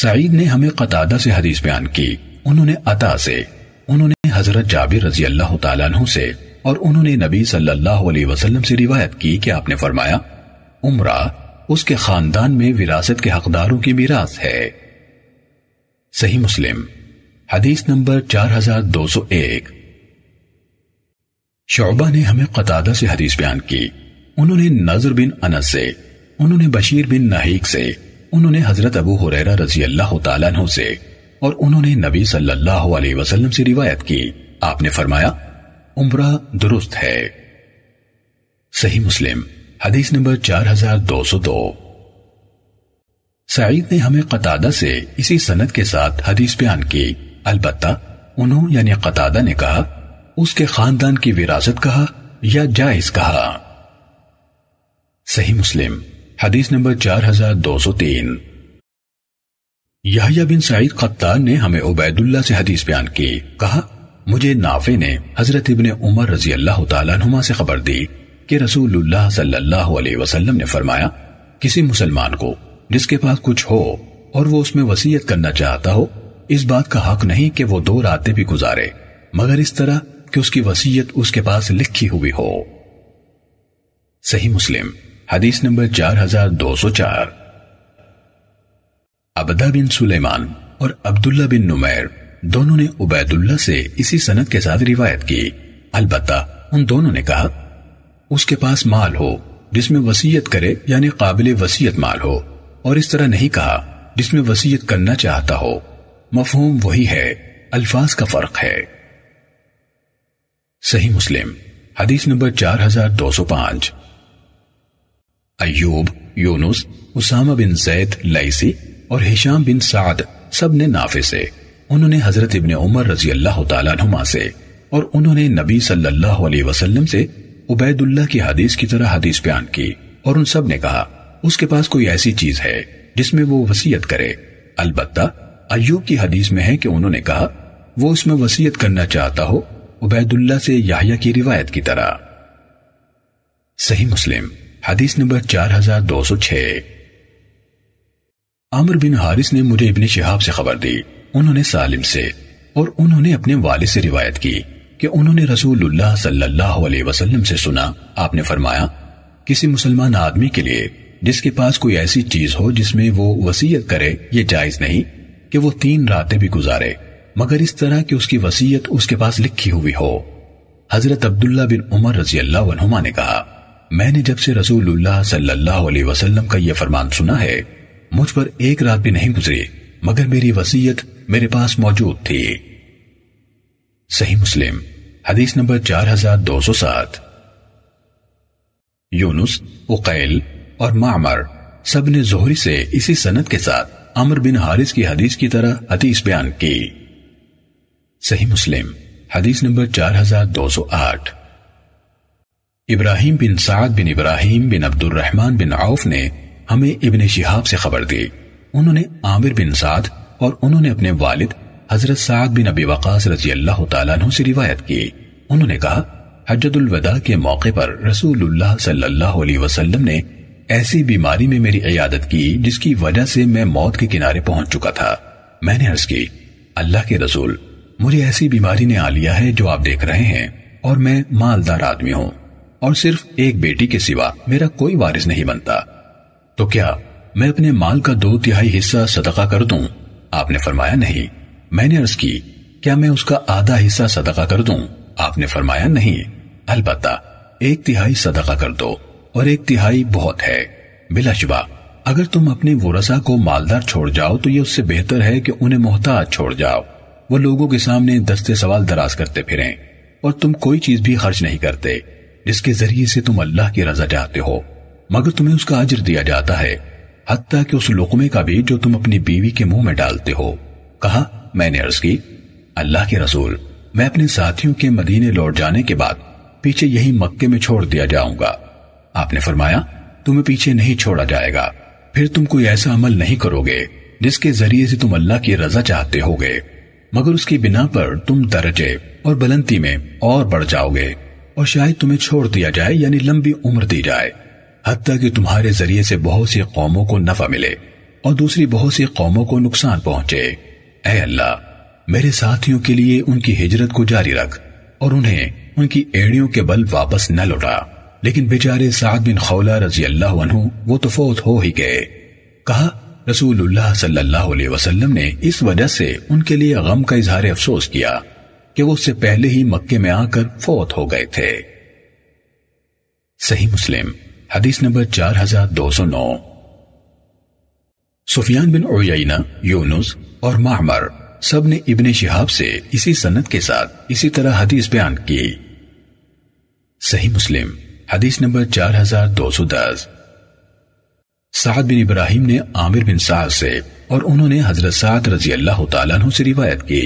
सईद ने हमें कतादा से हदीस बयान की उन्होंने अता से उन्होंने हजरत जाबिर रजी अल्लाह तु से और उन्होंने नबी सल्लल्लाहु अलैहि वसल्लम से रिवायत की कि आपने फरमाया उम्रा उसके खानदान में विरासत के हकदारों की मीरास है सही मुस्लिम हदीस नंबर 4201 शोबा ने हमें कतादा से हदीस बयान की उन्होंने नजर बिन अनस से उन्होंने बशीर बिन नाहक से उन्होंने हजरत अबू हुरैरा रजी अल्लाह तु से और उन्होंने नबी सल्लल्लाहु अलैहि वसल्लम से रिवायत की आपने फरमाया उमरा दुरुस्त है सही मुस्लिम हदीस नंबर 4202 सईद ने हमें कतादा से इसी सनद के साथ हदीस बयान की अलबत्ता उन्होंने यानी कतादा ने कहा उसके खानदान की विरासत कहा या जायज कहा सही मुस्लिम हदीस नंबर 4203 यहया बिन सईद खत्तान ने हमें उबैदुल्ला से हदीस बयान की कहा मुझे नाफे ने हजरत इबन उमर रजी अल्लाह तुमा से खबर दी कि रसूलुल्लाह सल्लल्लाहु अलैहि वसल्लम ने फरमाया किसी मुसलमान को जिसके पास कुछ हो और वो उसमें वसीयत करना चाहता हो इस बात का हक नहीं कि वो दो रातें भी गुजारे मगर इस तरह कि उसकी वसीयत उसके पास लिखी हुई हो सही मुस्लिम हदीस नंबर 4204 अबदा बिन सुलेमान और अब्दुल्ला बिन नुमैर दोनों ने उबैदुल्ला से इसी सनत के साथ रिवायत की अलबत् उन दोनों ने कहा उसके पास माल हो जिसमें वसीयत करे यानी काबिल वसीयत माल हो और इस तरह नहीं कहा जिसमें वसीयत करना चाहता हो मफहूम वही है अल्फाज का फर्क है सही मुस्लिम हदीस नंबर 4205 अयूब यूनुस उसामा बिन जैद लईसी और हिशाम बिन साद सब ने नाफे से उन्होंने हजरत इबन उमर रजी अल्लाह तुमा से और उन्होंने नबी सल्लल्लाहु अलैहि वसल्लम से उबैदुल्लाह की हदीस की तरह हदीस बयान की और उन सब ने कहा उसके पास कोई ऐसी चीज है जिसमें वो वसीयत करे अलबत्ता अयूब की हदीस में है कि उन्होंने कहा वो उसमें वसीयत करना चाहता हो उबैदुल्ला से याहिया की रिवायत की तरह सही मुस्लिम हदीस नंबर 4206 हजार आमर बिन हारिस ने मुझे इब्ने शिहाब से खबर दी उन्होंने सालिम से और उन्होंने अपने वाले से रिवायत की कि उन्होंने रसूलुल्लाह सल्लल्लाहु अलैहि वसल्लम से सुना आपने फरमाया किसी मुसलमान आदमी के लिए जिसके पास कोई ऐसी चीज हो जिसमें वो वसीयत करे ये जायज नहीं कि वो तीन रातें भी गुजारे मगर इस तरह कि उसकी वसीयत उसके पास लिखी हुई हो हजरत अब्दुल्ला बिन उमर रजी अल्लाह ने कहा मैंने जब से रसूलुल्लाह सल्लल्लाहु अलैहि वसल्लम का यह फरमान सुना है मुझ पर एक रात भी नहीं गुजरी मगर मेरी वसीयत मेरे पास मौजूद थी सही मुस्लिम हदीस नंबर 4207 यूनुस उकैल और मामर सब ने जोहरी से इसी सनत के साथ अमर बिन हारिस की हदीस की तरह हदीस बयान की सही मुस्लिम हदीस number 4208 Ibrahim bin Saad bin Ibrahim bin Rahman bin Auf ने हमें इबन शिहाब से खबर दी उन्होंने आमिर बिन साद और उन्होंने अपने वालिद हजरत साद बिन अबी वकास रजी अल्लाह तु से रिवायत की उन्होंने कहा हजतुलवदा के मौके पर रसूलुल्लाह सल्लल्लाहु अलैहि वसल्लम ने ऐसी बीमारी में मेरी इयादत की जिसकी वजह से मैं मौत के किनारे पहुंच चुका था मैंने अर्ज की अल्लाह के रसूल मुझे ऐसी बीमारी ने आ लिया है जो आप देख रहे हैं और मैं मालदार आदमी हूं और सिर्फ एक बेटी के सिवा मेरा कोई वारिस नहीं बनता तो क्या मैं अपने माल का दो तिहाई हिस्सा सदका कर दूं आपने फरमाया नहीं मैंने अर्ज की क्या मैं उसका आधा हिस्सा सदका कर दूं आपने फरमाया नहीं अलबत् एक तिहाई सदका कर दो और एक तिहाई बहुत है बिलाशुबा अगर तुम अपने वोरसा को मालदार छोड़ जाओ तो ये उससे बेहतर है कि उन्हें मोहताज छोड़ जाओ वो लोगों के सामने दस्ते सवाल दराज करते फिरें और तुम कोई चीज भी खर्च नहीं करते जिसके जरिए से तुम अल्लाह की रजा चाहते हो मगर तुम्हें उसका अजर दिया जाता है हत्या कि उस लुकमे का भी जो तुम अपनी बीवी के मुंह में डालते हो कहा मैंने अर्ज की अल्लाह के रसूल मैं अपने साथियों के मदीने लौट जाने के बाद पीछे यही मक्के में छोड़ दिया जाऊंगा आपने फरमाया तुम्हें पीछे नहीं छोड़ा जाएगा फिर तुम कोई ऐसा अमल नहीं करोगे जिसके जरिए से तुम अल्लाह की रजा चाहते होगे मगर उसकी बिना पर तुम दर्जे और बुलंदी में और बढ़ जाओगे और शायद तुम्हें छोड़ दिया जाए यानी लंबी उम्र दी जाए हती कि तुम्हारे जरिए से बहुत सी कौमों को नफा मिले और दूसरी बहुत सी कौमों को नुकसान पहुंचे ए अल्लाह मेरे साथियों के लिए उनकी हिजरत को जारी रख और उन्हें उनकी एड़ियों के बल वापस न लौटा लेकिन बेचारे साद बिन खौला रजी अल्लाह वो तो फौत हो ही गए कहा रसूलुल्लाह सल्लल्लाहु अलैहि वसल्लम ने इस वजह से उनके लिए गम का इजहार अफसोस किया कि वो उससे पहले ही मक्के में आकर फौत हो गए थे सही मुस्लिम हदीस नंबर चार हजार दो सौ नौ सुफियान बिन ओयना यूनुस और माहमर सब ने इब्ने शिहाब से इसी सन्नत के साथ इसी तरह हदीस बयान की सही मुस्लिम हदीस नंबर चार हजार दो दस साद बिन इब्राहिम ने आमिर बिन साद से और उन्होंने हजरत साद रजी अल्लाह तु से रिवायत की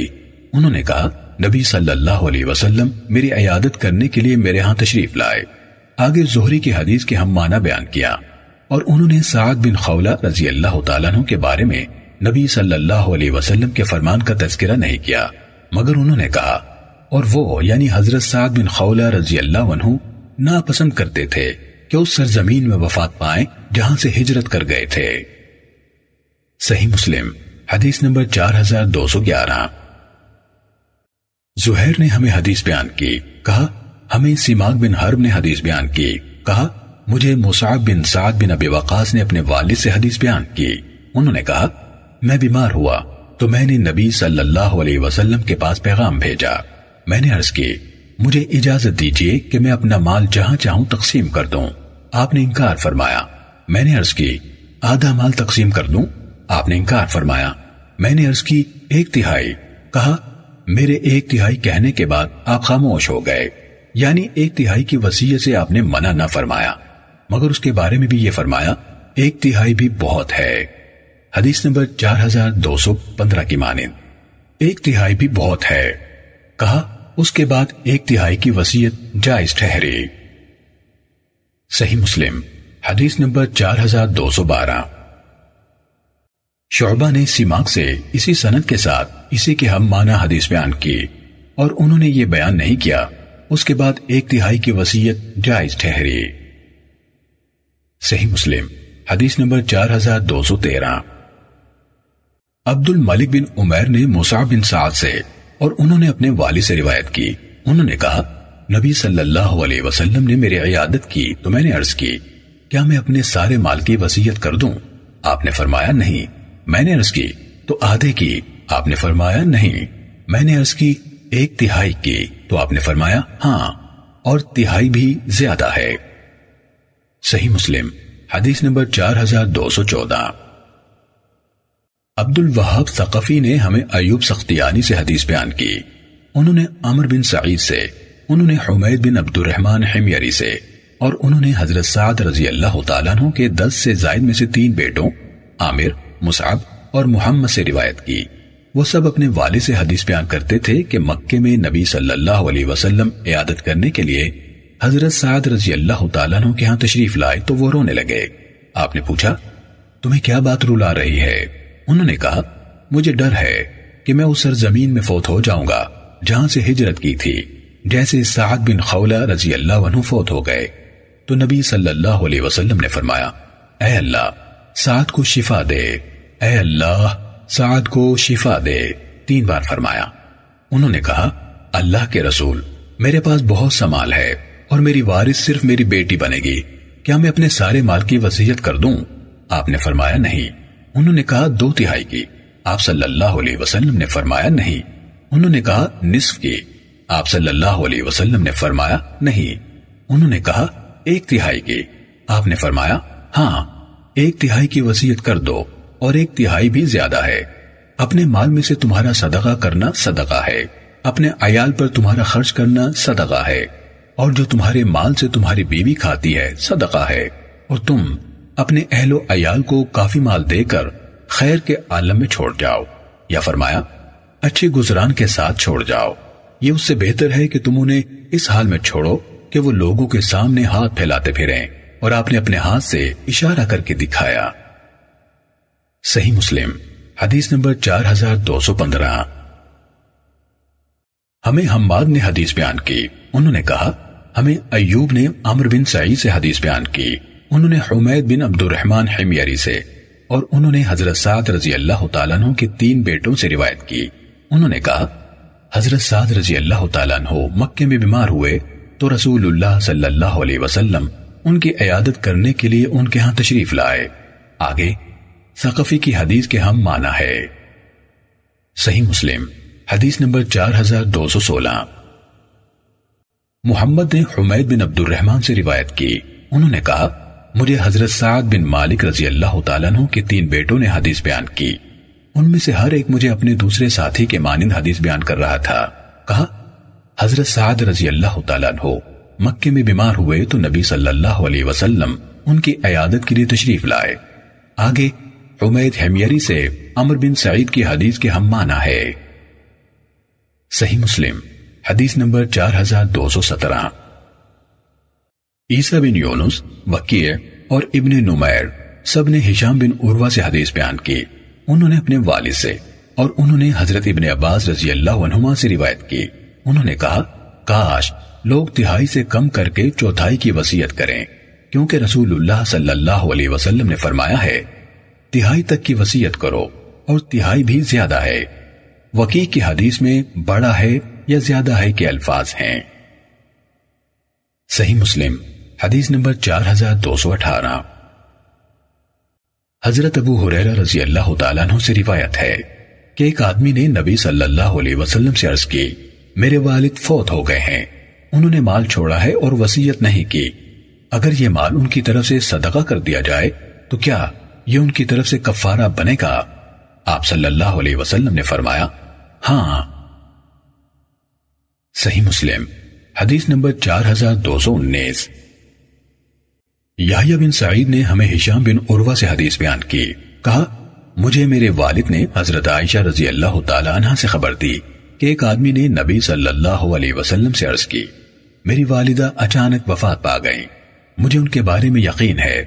उन्होंने कहा नबी सल्लल्लाहु अलैहि वसल्लम मेरी अयादत करने के लिए मेरे यहाँ तशरीफ लाए आगे जोहरी की हदीस के हम माना बयान किया और उन्होंने साद बिन खौला रजी अल्लाह तु के बारे में नबी सल्लल्लाहु अलैहि वसल्लम के फरमान का तस्करा नहीं किया मगर उन्होंने कहा और वो यानी हजरत साद बिन खौला रजी अल्लाह नापसंद करते थे कि उस सरजमीन में वफात पाए जहां से हिजरत कर गए थे सही मुस्लिम हदीस नंबर चार हजार दो सौ ग्यारह जुहैर ने हमें हदीस बयान की कहा हमें सीमाक बिन हर्ब ने हदीस बयान की कहा मुझे मुसाब बिन साद बिन अबी वकास ने अपने वालिद से हदीस बयान की उन्होंने कहा मैं बीमार हुआ तो मैंने नबी सल्लल्लाहु अलैहि वसल्लम के पास पैगाम भेजा मैंने अर्ज की मुझे इजाजत दीजिए कि मैं अपना माल जहां चाहूं तकसीम कर दूं आपने इनकार फरमाया मैंने अर्ज की आधा माल तकसीम कर दूं आपने इनकार फरमाया मैंने अर्ज की एक तिहाई कहा मेरे एक तिहाई कहने के बाद आप खामोश हो गए यानी एक तिहाई की वसीयत से आपने मना न फरमाया मगर उसके बारे में भी ये फरमाया एक तिहाई भी बहुत है हदीस नंबर 4215 की माने एक तिहाई भी बहुत है कहा उसके बाद एक तिहाई की वसीयत जायज ठहरी सही मुस्लिम हदीस नंबर 4212 शोबा ने सिमाक से इसी सनद के साथ इसी के हम माना हदीस बयान की और उन्होंने ये बयान नहीं किया उसके बाद एक तिहाई की वसीयत जायज ठहरी सही मुस्लिम हदीस नंबर चार हजार दो सौ तेरह अब्दुल मलिक बिन उमर ने मुसा बिन साद से और उन्होंने अपने वाली से रिवायत की उन्होंने कहा नबी सल्लल्लाहु अलैहि वसल्लम ने मेरी इयादत की तो मैंने अर्ज की क्या मैं अपने सारे माल की वसीयत कर दूं आपने फरमाया नहीं मैंने अर्ज की तो आधे की आपने फरमाया नहीं मैंने अर्ज की एक तिहाई की तो आपने फरमाया हाँ और तिहाई भी ज्यादा है सही मुस्लिम हदीस नंबर 4214 अब्दुल वहाब सकफी ने हमें अयूब सख्तियानी से हदीस बयान की उन्होंने अमर बिन सईद से उन्होंने हुमैद बिन अब्दुलरहमान हिमयरी से और उन्होंने हजरत साद रजी अल्लाह तु के दस से जायद में से तीन बेटों आमिर मुसाब और मोहम्मद से रिवायत की वो सब अपने वाले से हदीस बयान करते थे कि मक्के में नबी सल्लल्लाहु अलैहि वसल्लम इयादत करने के लिए हजरत साद रजी अल्लाह तु के यहाँ तशरीफ लाए तो वो रोने लगे आपने पूछा तुम्हें क्या बात रुला रही है उन्होंने कहा मुझे डर है कि मैं उस सरजमीन में फौत हो जाऊंगा जहां से हिजरत की थी जैसे साद बिन खौला रजी अल्लाह फौत हो गए तो नबी सल्लल्लाहु अलैहि वसल्लम ने फरमाया ए अल्लाह साद को शिफा दे ए अल्लाह साद को शिफा दे तीन बार फरमाया उन्होंने कहा अल्लाह के रसूल मेरे पास बहुत समाल है और मेरी वारिस सिर्फ मेरी बेटी बनेगी क्या मैं अपने सारे माल की वसीयत कर दूं आपने फरमाया नहीं उन्होंने कहा दो तिहाई की आप सल्लल्लाहु अलैहि वसल्लम ने फरमाया नहीं उन्होंने कहा निसफ की आप सल्लल्लाहु अलैहि वसल्लम ने फरमाया नहीं उन्होंने कहा एक तिहाई की आपने फरमाया हाँ एक तिहाई की वसीयत कर दो और एक तिहाई भी ज्यादा है अपने माल में से तुम्हारा सदका करना सदका है अपने अयाल पर तुम्हारा खर्च करना सदका है और जो तुम्हारे माल से तुम्हारी बीवी खाती है सदका है और तुम अपने अहलो अयाल को काफी माल देकर खैर के आलम में छोड़ जाओ या फरमाया अच्छे गुजरान के साथ छोड़ जाओ ये उससे बेहतर है कि तुम उन्हें इस हाल में छोड़ो कि वो लोगों के सामने हाथ फैलाते फिरें और आपने अपने हाथ से इशारा करके दिखाया सही मुस्लिम हदीस नंबर 4215 हमें हम्माद ने हदीस बयान की उन्होंने कहा हमें अयूब ने अमर बिन सईद से हदीस बयान की उन्होंने हुमैद बिन अब्दुल रहमान हिमियरी से और उन्होंने हजरत साद रजी अल्लाह तु के तीन बेटों से रिवायत की उन्होंने कहा हजरत साद रजी अल्लाह तु मक्के में बीमार हुए तो रसूलुल्लाह सल्लल्लाहु अलैहि वसल्लम उनकी अयादत करने के लिए उनके यहाँ तशरीफ लाए आगे सक़फी की हदीस के हम माना है सही मुस्लिम हदीस नंबर 4216 मोहम्मद ने हुमैद बिन अब्दुल रहमान से रिवायत की उन्होंने कहा मुझे हजरत साद बिन मालिक रजी अल्लाह तु के तीन बेटों ने हदीस बयान की उनमें से हर एक मुझे अपने दूसरे साथी के मानिंद हदीस बयान कर रहा था कहा हजरत साद रजी अल्लाह तु मक्के में बीमार हुए तो नबी सल्लल्लाहु अलैहि वसल्लम उनकी अयादत के लिए तशरीफ लाए आगे उमैद हेमियरी से अमर बिन सईद की हदीस के हम माना है सही मुस्लिम हदीस नंबर 4217 ईसा बिन यूनुस वकीय और इब्ने नुमैर सब ने हिशाम बिन उर्वा से हदीस बयान की उन्होंने अपने वालिद से और उन्होंने हजरत इबन अब्बास रजी अल्लाह से रिवायत की उन्होंने कहा काश लोग तिहाई से कम करके चौथाई की वसीयत करें क्योंकि रसूलुल्लाह सल्लल्लाहु अलैहि वसल्लम ने फरमाया है तिहाई तक की वसीयत करो और तिहाई भी ज्यादा है वकी की हदीस में बड़ा है या ज्यादा है के अल्फाज हैं सही मुस्लिम हदीस नंबर चार हजार दो सौ अठारह हजरत अबू हुरैरा रजी अल्लाह तु से रिवायत है कि एक आदमी ने नबी सल्लल्लाहु अलैहि वसल्लम से अर्ज की मेरे वालिद फौत हो गए हैं उन्होंने माल छोड़ा है और वसीयत नहीं की अगर ये माल उनकी तरफ से सदका कर दिया जाए तो क्या ये उनकी तरफ से कफारा बनेगा आप सल्लल्लाहु अलैहि वसल्लम ने फरमाया हां सही मुस्लिम हदीस नंबर चार हजार दो सौ उन्नीस याहिया बिन सईद ने हमें हिशाम बिन उर्वा से हदीस बयान की कहा मुझे मेरे वालिद ने हजरत आयशा रजी अल्लाह तला से खबर दी कि एक आदमी ने नबी सल्लल्लाहु अलैहि वसल्लम से अर्ज की मेरी वालिदा अचानक वफात पा गईं मुझे उनके बारे में यकीन है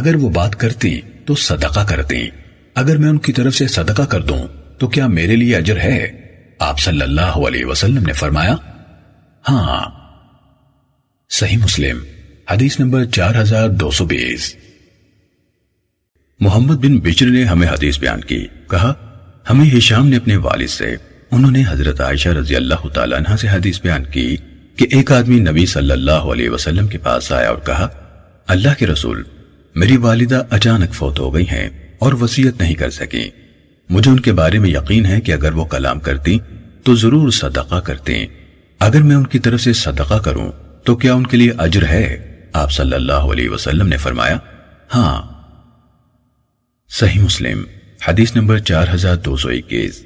अगर वो बात करती तो सदका कर दें अगर मैं उनकी तरफ से सदका कर दूं तो क्या मेरे लिए अजर है आप सल्लल्लाहु अलैहि वसल्लम ने फरमाया हाँ सही मुस्लिम हदीस नंबर चार हजार दो सौ बीस मोहम्मद बिन बिचर ने हमें हदीस बयान की कहा हमें हिशाम ने अपने वालिद से उन्होंने हजरत आयशा रजी अल्लाह तला से हदीस बयान की कि एक आदमी नबी सल्लल्लाहु अलैहि वसल्लम के पास आया और कहा अल्लाह के रसूल मेरी वालिदा अचानक फौत हो गई हैं और वसीयत नहीं कर सकी मुझे उनके बारे में यकीन है कि अगर वो कलाम करती तो जरूर सदका करती अगर मैं उनकी तरफ से सदका करूं तो क्या उनके लिए अजर है आप सल्लल्लाहु अलैहि वसल्लम ने फरमाया हाँ सही मुस्लिम हदीस नंबर चार हजार दो सौ इक्कीस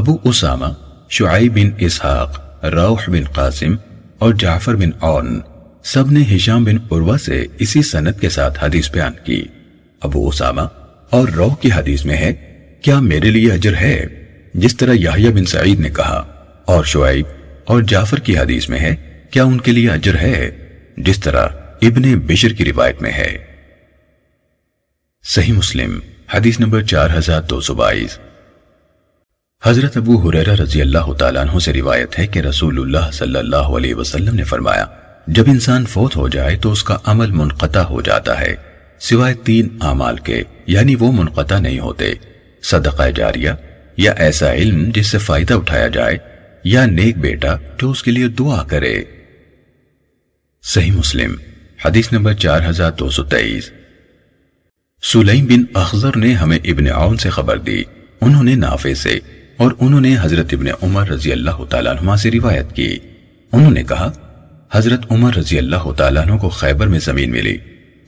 Abu Usama Shuai bin Ishaq Rauh bin Qasim और जाफर बिन औन सब ने हिशाम बिन उर्वा से इसी सनत के साथ हदीस बयान की अब ओसामा और रौ की हदीस में है क्या मेरे लिए अजर है जिस तरह याहिया बिन सईद ने कहा और शुआब और जाफर की हदीस में है क्या उनके लिए अजर है जिस तरह इब्ने बिशर की रिवायत में है सही मुस्लिम हदीस नंबर चार हजार दो सौ बाईस हजरत अबू हुरैरा रजी अल्लाह तला से रिवायत है कि रसूलुल्लाह सल्लल्लाहु अलैहि वसल्लम ने फरमाया जब इंसान फोत हो जाए तो उसका अमल मुनक़ता हो जाता है सिवाय तीन अमाल के यानी वो मुनक़ता नहीं होते सदका जारिया या ऐसा इल्म जिससे फायदा उठाया जाए या नेक बेटा जो उसके लिए दुआ करे सही मुस्लिम हदीस नंबर चार हजार दो सौ तेईस सुलईम बिन अखजर ने हमें इबन आउन से खबर दी उन्होंने नाफे से और उन्होंने हजरत इबन उमर रजी अल्लाह तुमा से रिवायत की उन्होंने कहा हजरत उमर रजी अल्लाह तु को खैबर में जमीन मिली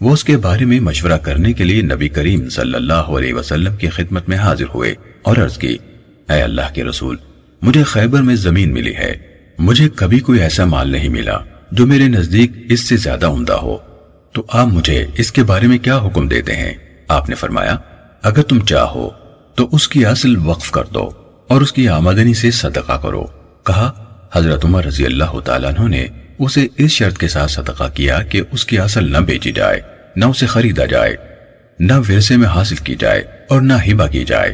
वो उसके बारे में मशवरा करने के लिए नबी करीम सल्लाम की खिदमत में हाजिर हुए और अर्ज की अः अल्लाह के रसूल मुझे खैबर में जमीन मिली है मुझे कभी कोई ऐसा माल नहीं मिला जो मेरे नजदीक इससे ज्यादा उमदा हो तो आप मुझे इसके बारे में क्या हुक्म देते हैं आपने फरमाया अगर तुम चाहो तो उसकी असल वक्फ कर दो और उसकी आमदनी से सदका करो कहा हजरत उमर रजी अल्लाह तु ने उसे इस शर्त के साथ सदका किया कि उसकी असल न बेची जाए न उसे खरीदा जाए न विरसे में हासिल की जाए और न हिबा की जाए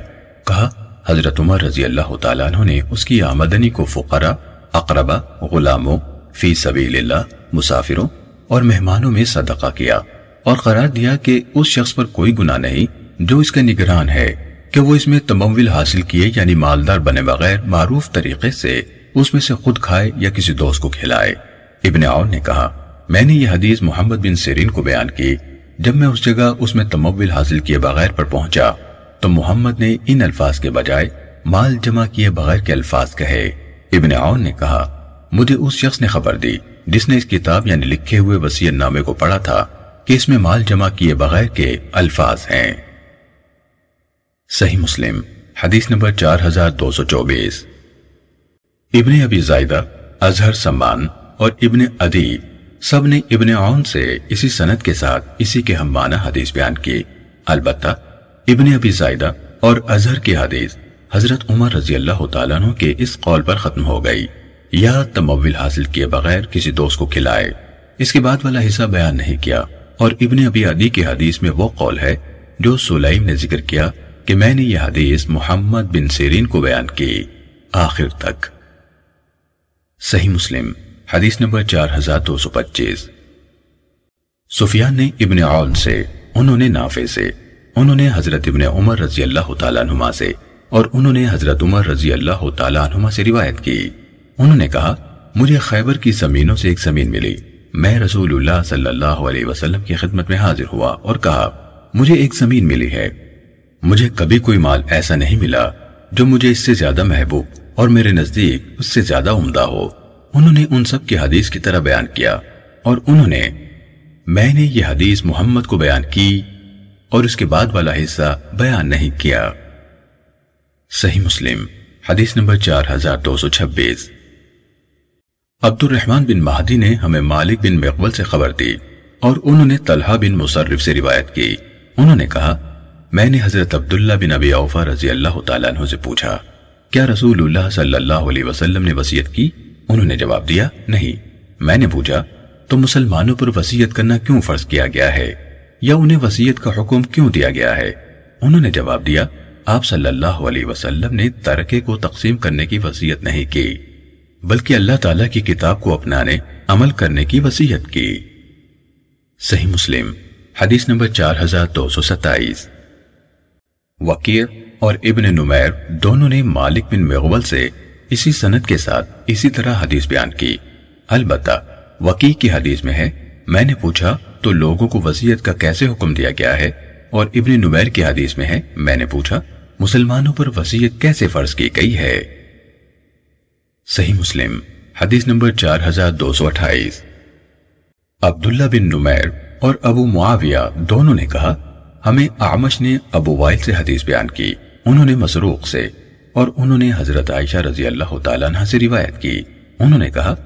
कहा हजरत उमर रजी अल्लाह तु ने उसकी आमदनी को फुकरा अकरबा गुलामों फी सबी मुसाफिरों और मेहमानों में सदका किया और करार दिया कि उस शख्स पर कोई गुना नहीं जो इसका निगरान है कि वो इसमें तमविल हासिल किए यानी मालदार बने बगैर मारूफ तरीके से उसमें से खुद खाए या किसी दोस्त को खिलाए इबन आउन ने कहा मैंने यह हदीस मोहम्मद बिन सिरीन को बयान की जब मैं उस जगह उसमें तमविल हासिल किए बगैर पर पहुंचा तो मोहम्मद ने इन अल्फाज के बजाय माल जमा किए बगैर के अल्फाज कहे इबन आउन ने कहा मुझे उस शख्स ने खबर दी जिसने इस किताब यानी लिखे हुए वसीयत नामे को पढ़ा था कि इसमें माल जमा किए बगैर के अल्फाज हैं सही मुस्लिम हदीस नंबर चार हजार दो सौ चौबीस इबन अबी जायदा अजहर सम्मान और इब्ने अदी सब ने इबन आउन से इसी सनत के साथ इसी के हमाना हदीस बयान की अलबत् इबन अबी जायदा और अजहर की हदीस हजरत उमर रजी अल्लाह तु के इस कौल पर खत्म हो गई या तमविल हासिल किए बगैर किसी दोस्त को खिलाए इसके बाद वाला हिस्सा बयान नहीं किया और इबन अबी अदी की हदीस में वो कौल है जो सुलाइम ने जिक्र किया कि मैंने यह हदीस मोहम्मद बिन सेरीन को बयान की आखिर तक सही मुस्लिम हदीस नंबर चार हजार दो सौ पच्चीस सुफियान ने इबन आउन से उन्होंने नाफे से उन्होंने हजरत इबन उमर रजी अल्लाह तुमा से और उन्होंने हजरत उमर रजी अल्लाह तुमा से रिवायत की उन्होंने कहा मुझे खैबर की जमीनों से एक जमीन मिली मैं रसूलुल्लाह सल्लल्लाहु अलैहि वसल्लम की खिदमत में हाजिर हुआ और कहा मुझे एक जमीन मिली है मुझे कभी कोई माल ऐसा नहीं मिला जो मुझे इससे ज्यादा महबूब और मेरे नजदीक उससे ज्यादा उमदा हो उन्होंने उन सब की हदीस की तरह बयान किया और उन्होंने मैंने यह हदीस मोहम्मद को बयान की और उसके बाद वाला हिस्सा बयान नहीं किया सही मुस्लिम हदीस नंबर चार हजार दो सौ छब्बीस अब्दुलरहमान बिन महदी ने हमें मालिक बिन मकबल से खबर दी और उन्होंने तलहा बिन मुसर्रफ से रिवायत की उन्होंने कहा मैंने हजरत अब्दुल्ला बिन अबी औफा रजी अल्लाह से पूछा क्या रसूलुल्लाह सल्लल्लाहु अलैहि वसल्लम ने वसीयत की उन्होंने जवाब दिया नहीं मैंने पूछा तो मुसलमानों पर वसीयत करना क्यों फर्ज किया गया है या उन्हें वसीयत का हुक्म क्यों दिया गया है उन्होंने जवाब दिया आप सल्लल्लाहु अलैहि वसल्लम ने तरके को तकसीम करने की वसीयत नहीं की बल्कि अल्लाह ताला की किताब को अपनाने अमल करने की वसीयत की सही मुस्लिम हदीस नंबर चार हजार दो सौ सत्ताईस वकीर और इबन नुमैर दोनों ने मालिक बिन मेगवल से इसी सनत के साथ इसी तरह हदीस बयान की अलबत् वकी की हदीस में है मैंने पूछा तो लोगों को वसीयत का कैसे हुक्म दिया गया है और इब्ने नुबैर की हदीस में है मैंने पूछा मुसलमानों पर वसीयत कैसे फर्ज की गई है सही मुस्लिम हदीस नंबर चार हजार दो सौ अट्ठाईस अब्दुल्ला बिन नुमैर और अबू मुआविया दोनों ने कहा हमें आमश ने अबू वाइल से हदीस बयान की उन्होंने मसरूक से और उन्होंने हजरत आयशा रजी अल्लाह तला से रिवायत की उन्होंने कहा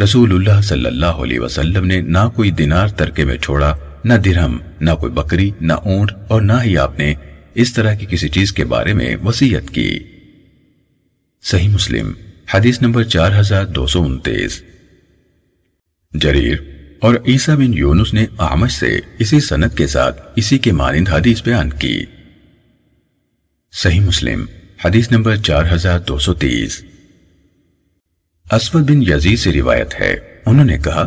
रसूलुल्लाह सल्लल्लाहु अलैहि वसल्लम ने ना कोई दिनार तरके में छोड़ा ना दिरहम ना कोई बकरी ना ऊंट और ना ही आपने इस तरह की किसी चीज के बारे में वसीयत की सही मुस्लिम हदीस नंबर चार हजार दो सौ उनतीस जरीर और ईसा बिन यूनुस ने आमश से इसी सनत के साथ इसी के मानिंद हदीस बयान की सही मुस्लिम हदीस नंबर 4223 असवद बिन यजीद से रिवायत है उन्होंने कहा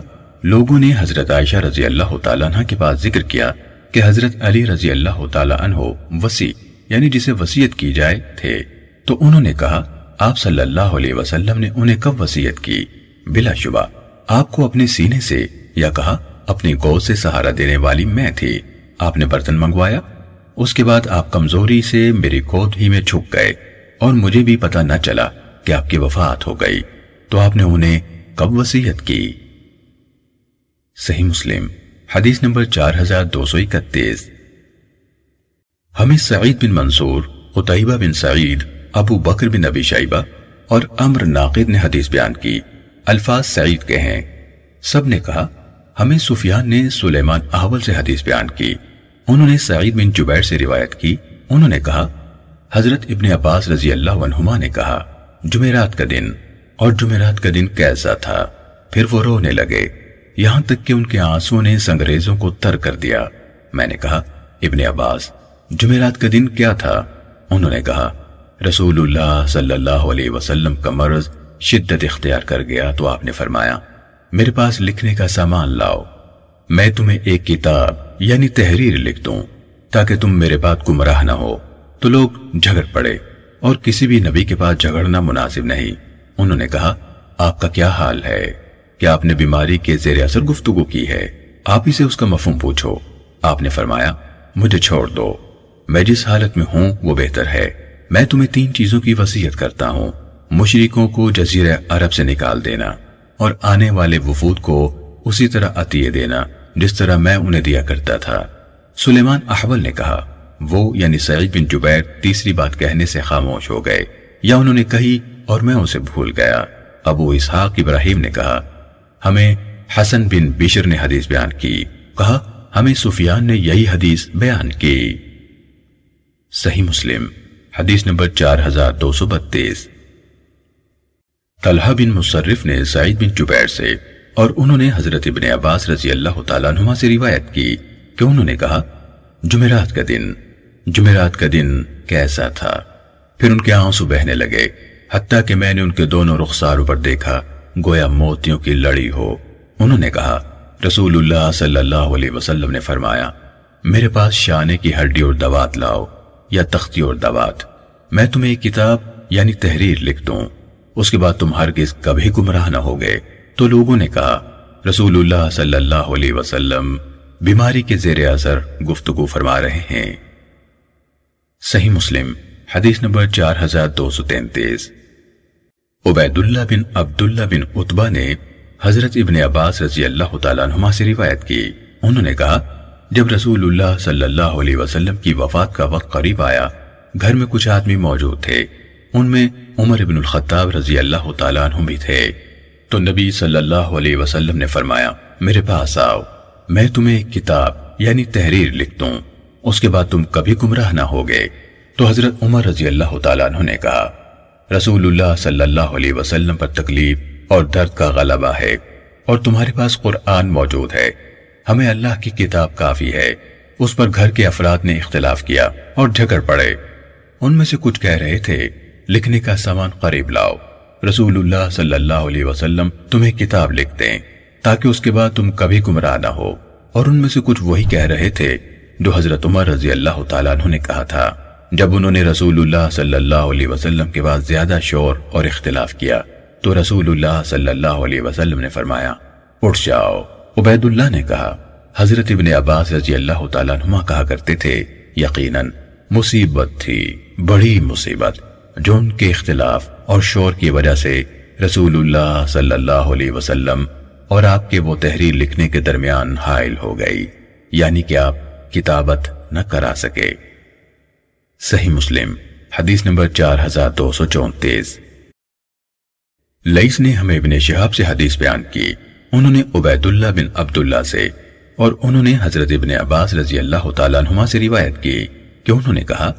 लोगों ने हजरत आयशा रजी अल्लाह तला के पास जिक्र किया कि हजरत अली रजी अल्लाह तहो वसी यानी जिसे वसीयत की जाए थे तो उन्होंने कहा आप सल्लल्लाहु अलैहि वसल्लम ने उन्हें कब वसीयत की बिलाशुबा आपको अपने सीने से या कहा अपनी गौ से सहारा देने वाली मैं थी आपने बर्तन मंगवाया उसके बाद आप कमजोरी से मेरी गोद ही में छुप गए और मुझे भी पता न चला कि आपकी वफात हो गई तो आपने उन्हें कब वसीयत की सही मुस्लिम हदीस नंबर चार हजार दो सौ इकतीस हमें सईद बिन मंसूर उतैबा बिन सईद अबू बकर बिन अबी शाइबा और अम्र नाकिद ने हदीस बयान की अल्फाज सईद के हैं सब ने कहा हमें सुफियान ने सुलेमान अहवल से हदीस बयान की उन्होंने सईद बिन जुबैर से रिवायत की उन्होंने कहा हजरत इबन अब्बास रजी अल्लाह ने कहा जुमेरात का दिन और जुमेरात का दिन कैसा था फिर वो रोने लगे यहां तक कि उनके आंसुओं ने संग्रेजों को तर कर दिया मैंने कहा इबन अब्बास जुमेरात का दिन क्या था उन्होंने कहा रसूलुल्लाह सल्लल्लाहु अलैहि वसल्लम का मर्ज शिद्दत इख्तियार कर गया तो आपने फरमाया मेरे पास लिखने का सामान लाओ मैं तुम्हें एक किताब यानी तहरीर लिख दूं ताकि तुम मेरे बात गुमराह ना हो तो लोग झगड़ पड़े और किसी भी नबी के पास झगड़ना मुनासिब नहीं उन्होंने कहा आपका क्या हाल है क्या आपने बीमारी के जेर असर गुफ्तु की है आप ही से उसका मफहम पूछो आपने फरमाया मुझे छोड़ दो मैं जिस हालत में हूं वो बेहतर है मैं तुम्हें तीन चीजों की वसीयत करता हूं मुशरकों को जजीर अरब से निकाल देना और आने वाले वफूद को उसी तरह अतिये देना जिस तरह मैं उन्हें दिया करता था सुलेमान अहवल ने कहा वो यानी सईद बिन जुबैर तीसरी बात कहने से खामोश हो गए या उन्होंने कही और मैं उसे भूल गया अबू इसहाक इब्राहिम ने कहा हमें हसन बिन बिशर ने हदीस बयान की कहा हमें सुफियान ने यही हदीस बयान की सही मुस्लिम हदीस नंबर चार हजार दो सौ बत्तीस तलहा बिन मुसर्रफ ने सईद बिन जुबैर से और उन्होंने हजरत इबन अब्बास रजी अल्लाह तुमा से रिवायत की कि उन्होंने कहा जुमेरात का दिन जुमेरात का दिन कैसा था फिर उनके आंसू बहने लगे हती कि मैंने उनके दोनों रुखसारों पर देखा गोया मोतियों की लड़ी हो उन्होंने कहा रसूलुल्लाह सल्लल्लाहु अलैहि वसल्लम ने फरमाया मेरे पास शाने की हड्डी और दवात लाओ या तख्ती और दवात मैं तुम्हें एक किताब यानी तहरीर लिख दू उसके बाद तुम हर किस कभी गुमराह न हो गए तो लोगों ने कहा रसूल सल्लाह वसलम बीमारी के जेर असर गुफ्तगु फरमा रहे हैं सही मुस्लिम हदीस नंबर चार हजार दो सौ तैतीस उबैदुल्ला बिन अब्दुल्ला बिन उतबा ने हजरत इबन अब्बास रजी अल्लाह तुमा से रिवायत की उन्होंने कहा जब रसूलुल्लाह सल्लल्लाहु अलैहि वसल्लम की वफात का वक्त करीब आया घर में कुछ आदमी मौजूद थे उनमें उमर इबन खत्ताब रजी अल्लाह तु भी थे तो नबी सल्लल्लाहु अलैहि वसल्लम ने फरमाया मेरे पास आओ मैं तुम्हें एक किताब यानी तहरीर लिख दूं उसके बाद तुम कभी गुमराह ना हो गए तो हजरत उमर रजी अल्लाह तु ने कहा रसूलुल्लाह सल्लल्लाहु अलैहि वसल्लम पर तकलीफ और दर्द का गलबा है और तुम्हारे पास कुरान मौजूद है हमें अल्लाह की किताब काफी है उस पर घर के अफराद ने इख्तलाफ किया और झगड़ पड़े उनमें से कुछ कह रहे थे लिखने का सामान करीब लाओ रसूलुल्लाह सल्लल्लाहु अलैहि वसल्लम तुम्हें किताब लिख दें ताकि उसके बाद तुम कभी गुमराह ना हो और उनमें से कुछ वही कह रहे थे जो हजरत उमर रजी अल्लाह तु ने कहा था जब उन्होंने रसूलुल्लाह सल्लल्लाहु अलैहि वसल्लम के बाद ज्यादा शोर और इख्तलाफ किया तो रसूलुल्लाह सल्लल्लाहु अलैहि वसल्लम ने फरमाया उठ जाओ उबैदुल्लाह ने कहा हजरत इबन अब्बास रजी अल्लाह तुमा कहा करते थे यकीन मुसीबत थी बड़ी मुसीबत जो उनके इख्तलाफ और शोर की वजह से रसूलुल्लाह सल्लल्लाहु अलैहि वसल्लम और आपके वो तहरीर लिखने के दरमियान हायल हो गई यानी कि आप किताबत न करा सके सही मुस्लिम हदीस नंबर चार हजार दो सौ चौतीस लईस ने हमें इबन शहाब से हदीस बयान की उन्होंने उबैदुल्ला बिन अब्दुल्ला से और उन्होंने हजरत इबन अब्बास रजी अल्लाह तुमा से रिवायत की कि उन्होंने कहा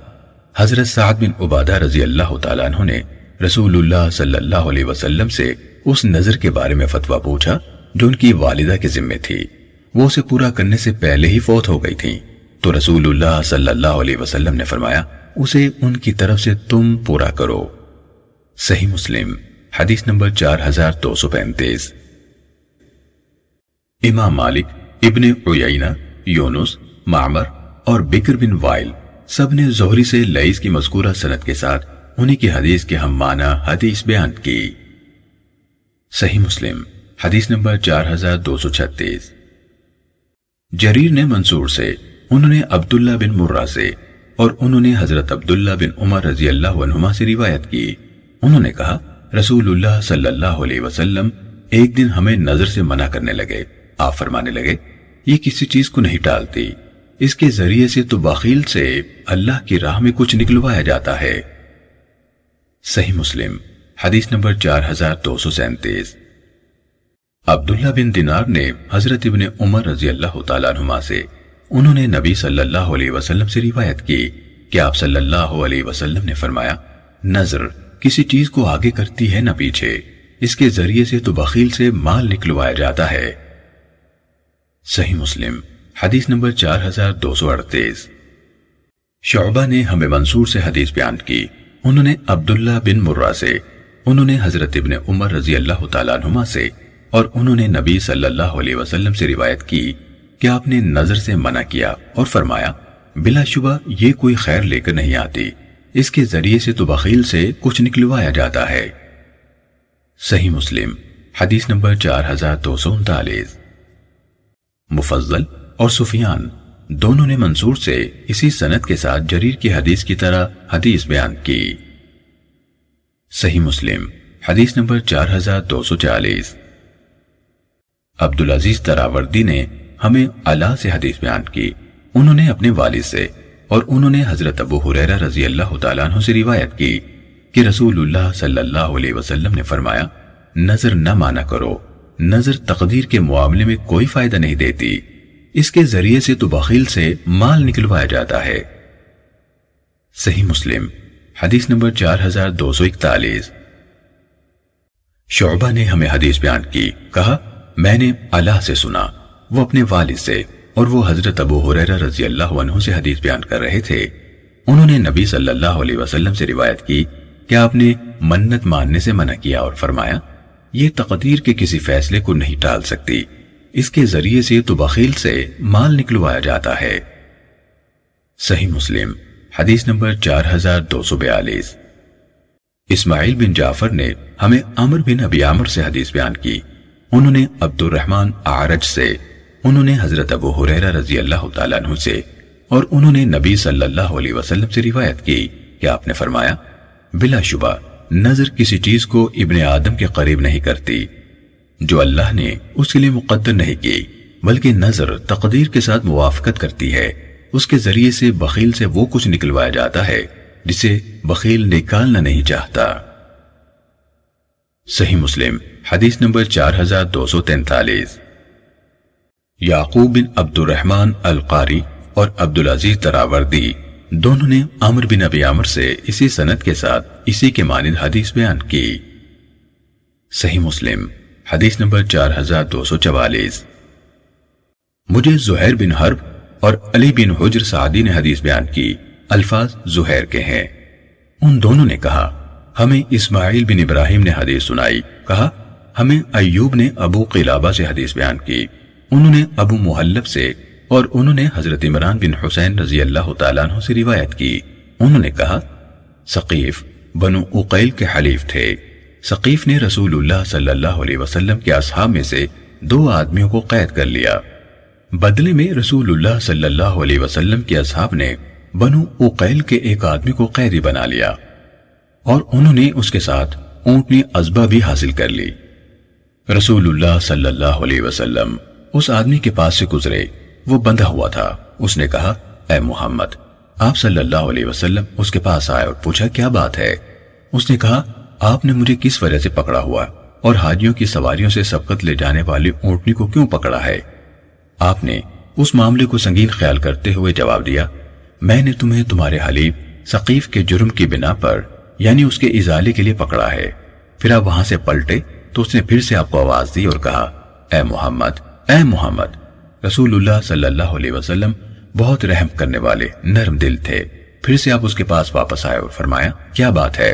हजरत साद बिन उबादा रजी अल्लाह तु ने रसूलुल्लाह सल्लल्लाहु अलैहि वसल्लम से उस नजर के बारे में फतवा पूछा जो उनकी वालिदा के जिम्मे थी वो उसे पूरा करने से पहले ही फौत हो गई थी तो रसूलुल्लाह सल्लल्लाहु अलैहि वसल्लम ने फरमाया उसे उनकी तरफ से तुम पूरा करो सही मुस्लिम हदीस नंबर चार हजार दो सौ पैंतीस इमाम मालिक इबन उयना योनुस मामर और बिक्र बिन वाइल सब ने जोहरी से लईस की मजकूरा सनत के साथ उन्हीं की हदीस के हम माना हदीस बयान की सही मुस्लिम हदीस नंबर चार हजार दो सौ छत्तीस जरीर ने मंसूर से उन्होंने अब्दुल्ला बिन मुर्रा से और उन्होंने हजरत अब्दुल्ला बिन उमर रजी अल्लाह से रिवायत की उन्होंने कहा रसूलुल्लाह सल्लल्लाहु अलैहि वसल्लम एक दिन हमें नजर से मना करने लगे आप फरमाने लगे ये किसी चीज को नहीं टालती इसके जरिए से तो बखील से अल्लाह की राह में कुछ निकलवाया जाता है सही मुस्लिम हदीस नंबर चार हजार दो सौ सैंतीस अब्दुल्ला बिन दिनार ने हजरत इबन उमर रजी अल्लाह तुमा से उन्होंने नबी सल्लल्लाहु अलैहि वसल्लम से रिवायत की कि आप सल्लल्लाहु अलैहि वसल्लम ने फरमाया नजर किसी चीज को आगे करती है न पीछे इसके जरिए से तो बखील से माल निकलवाया जाता है सही मुस्लिम हदीस नंबर चार हजार दो सौ अड़तीस शोबा ने हमें मंसूर से हदीस बयान की उन्होंने अब्दुल्ला बिन मुर्रा से उन्होंने हजरत इबन उमर रजी अल्लाह तुमा से और उन्होंने नबी सल्लल्लाहु अलैहि वसल्लम से रिवायत की कि आपने नजर से मना किया और फरमाया बिलाशुबा ये कोई खैर लेकर नहीं आती इसके जरिए से तो बखील से कुछ निकलवाया जाता है सही मुस्लिम हदीस नंबर चार हजार दो सौ उनतालीस मुफजल और सुफियान दोनों ने मंसूर से इसी सनत के साथ जरीर की हदीस की तरह हदीस बयान की सही मुस्लिम हदीस नंबर चार हजार दो सौ चालीस अब्दुल अजीज तरावर्दी ने हमें अला से हदीस बयान की उन्होंने अपने वालिद से और उन्होंने हजरत अबू हुरैरा रजी अल्लाह तु से रिवायत की कि रसूलुल्लाह सल्लल्लाहु अलैहि वसल्लम ने फरमाया नजर न माना करो नजर तकदीर के मामले में कोई फायदा नहीं देती इसके जरिए से तो बखील से माल निकलवाया जाता है सही मुस्लिम हदीस नंबर चार हजार दो सौ इकतालीस शोबा ने हमें हदीस बयान की कहा मैंने अल्लाह से सुना वो अपने वालिद से और वो हजरत अबू हुरैरा रजी अल्लाह से हदीस बयान कर रहे थे उन्होंने नबी सल्लल्लाहु अलैहि वसल्लम से रिवायत की कि आपने मन्नत मानने से मना किया और फरमाया ये तकदीर के किसी फैसले को नहीं टाल सकती इसके जरिए से तो बखील से माल निकलवाया जाता है सही मुस्लिम हदीस नंबर चार हजार दो सौ बयालीस इस्माइल बिन जाफर ने हमें अमर बिन अबी आमर से हदीस बयान की उन्होंने अब्दुल रहमान आरज से उन्होंने हजरत अबू हुरैरा रजी अल्लाह तु से और उन्होंने नबी सल्लल्लाहु अलैहि वसल्लम से रिवायत की कि आपने फरमाया बिलाशुबा नजर किसी चीज को इब्ने आदम के करीब नहीं करती जो अल्लाह ने उसके लिए मुकद्दर नहीं की बल्कि नजर तकदीर के साथ मुआफकत करती है उसके जरिए से बखील से वो कुछ निकलवाया जाता है जिसे बखील निकालना नहीं चाहता सही मुस्लिम हदीस नंबर चार हजार दो सौ तैतालीस याकूब बिन अब्दुलरहमान अलकारी और अब्दुल अजीज तरावर्दी दोनों ने अमर बिन अबी अमर से इसी सनत के साथ इसी के मानद हदीस बयान की सही मुस्लिम हदीस नंबर चार हजार दो सौ चवालीस मुझे जुहैर बिन हर्ब और अली बिन हुजर सादी ने हदीस बयान की अल्फाज जुहैर के हैं उन दोनों ने कहा हमें इस्माइल बिन इब्राहिम ने हदीस सुनाई कहा हमें अयूब ने अबू किलाबा से हदीस बयान की उन्होंने अबू मुहल्लब से और उन्होंने हजरत इमरान बिन हुसैन रजी अल्लाह से रिवायत की उन्होंने कहा सकीफ बनु उकैल के हलीफ थे सकीफ ने रसूलुल्लाह सल्लल्लाहु अलैहि वसल्लम के असहाब में से दो आदमियों को कैद कर लिया बदले में रसूलुल्लाह सल्लल्लाहु अलैहि वसल्लम के असहाब ने बनु उकैल के एक आदमी को कैदी बना लिया और उन्होंने उसके साथ ऊंटनी अजबा भी हासिल कर ली रसूलुल्लाह सल्लल्लाहु अलैहि वसल्लम उस आदमी के पास से गुजरे वो बंधा हुआ था उसने कहा ए मोहम्मद आप सल्लल्लाहु अलैहि वसल्लम उसके पास आए और पूछा क्या बात है उसने कहा आपने मुझे किस वजह से पकड़ा हुआ और हाजियों की सवारियों से सबकत ले जाने वाली ऊँटनी को क्यों पकड़ा है आपने उस मामले को संगीन ख्याल करते हुए जवाब दिया मैंने तुम्हें तुम्हारे हलीफ सकीफ के जुर्म की बिना पर यानी उसके इजाले के लिए पकड़ा है फिर आप वहां से पलटे तो उसने फिर से आपको आवाज दी और कहा ए मोहम्मद ए मोहम्मद रसूलुल्लाह सल्लल्लाहु अलैहि वसल्लम बहुत रहम करने वाले नरम दिल थे फिर से आप उसके पास वापस आए और फरमाया क्या बात है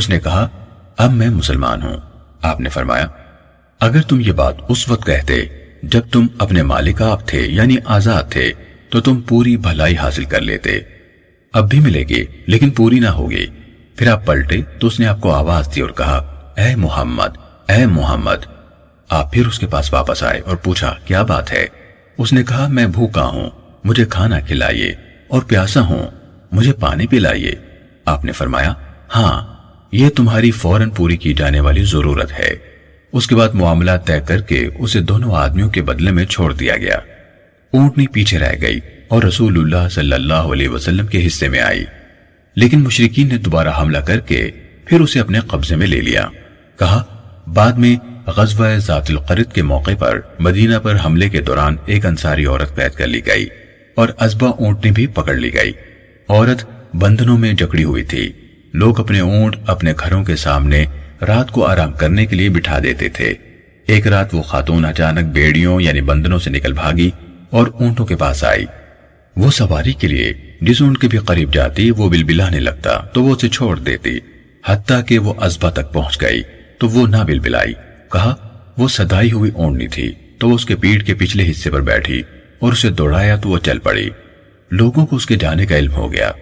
उसने कहा अब मैं मुसलमान हूं आपने फरमाया अगर तुम ये बात उस वक्त कहते जब तुम अपने मालिक आप थे यानी आजाद थे तो तुम पूरी भलाई हासिल कर लेते अब भी मिलेगी लेकिन पूरी ना होगी फिर आप पलटे तो उसने आपको आवाज दी और कहा ए मोहम्मद ए मोहम्मद आप फिर उसके पास वापस आए और पूछा क्या बात है उसने कहा मैं भूखा हूं मुझे खाना खिलाइए और प्यासा हूं मुझे पानी पिलाइए आपने फरमाया हाँ ये तुम्हारी फौरन पूरी की जाने वाली जरूरत है उसके बाद मामला तय करके उसे दोनों आदमियों के बदले में छोड़ दिया गया ऊंटनी पीछे रह गई और रसूलुल्लाह सल्लल्लाहु अलैहि वसल्लम के हिस्से में आई लेकिन मुशरकिन ने दोबारा हमला करके फिर उसे अपने कब्जे में ले लिया कहा बाद में गजवा के मौके पर मदीना पर हमले के दौरान एक अंसारी औरत कैद कर ली गई और अजबा ऊँटनी भी पकड़ ली गई औरत बंधनों में जकड़ी हुई थी लोग अपने ऊंट अपने घरों के सामने रात को आराम करने के लिए बिठा देते थे एक रात वो खातून अचानक बेड़ियों यानी बंधनों से निकल भागी और ऊंटों के पास आई वो सवारी के लिए जिस ऊंट के भी करीब जाती वो बिलबिलाने लगता तो वो उसे छोड़ देती हत्या के वो अजबा तक पहुंच गई तो वो ना बिलबिलाई कहा वो सदाई हुई ओढ़नी थी तो वो उसके पीठ के पिछले हिस्से पर बैठी और उसे दौड़ाया तो वो चल पड़ी लोगों को उसके जाने का इल्म हो गया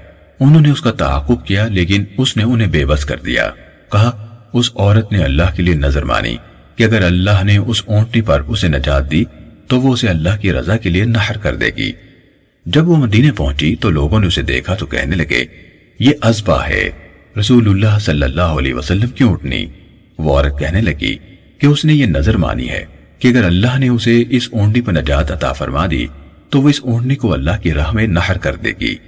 उन्होंने उसका तहकुब किया लेकिन उसने उन्हें बेबस कर दिया कहा उस औरत ने अल्लाह के लिए नजर मानी कि अगर अल्लाह ने उस ओंटनी पर उसे नजात दी तो वो उसे अल्लाह की रजा के लिए नहर कर देगी जब वो मदीने पहुंची तो लोगों ने उसे देखा तो कहने लगे ये अजबा है रसूलुल्लाह सल्लल्लाहु अलैहि वसल्लम क्यों उठनी वो औरत कहने लगी कि उसने ये नजर मानी है कि अगर अल्लाह ने उसे इस ओंडी पर नजात अता फरमा दी तो वो इस ओढ़नी को अल्लाह की राह में नहर कर देगी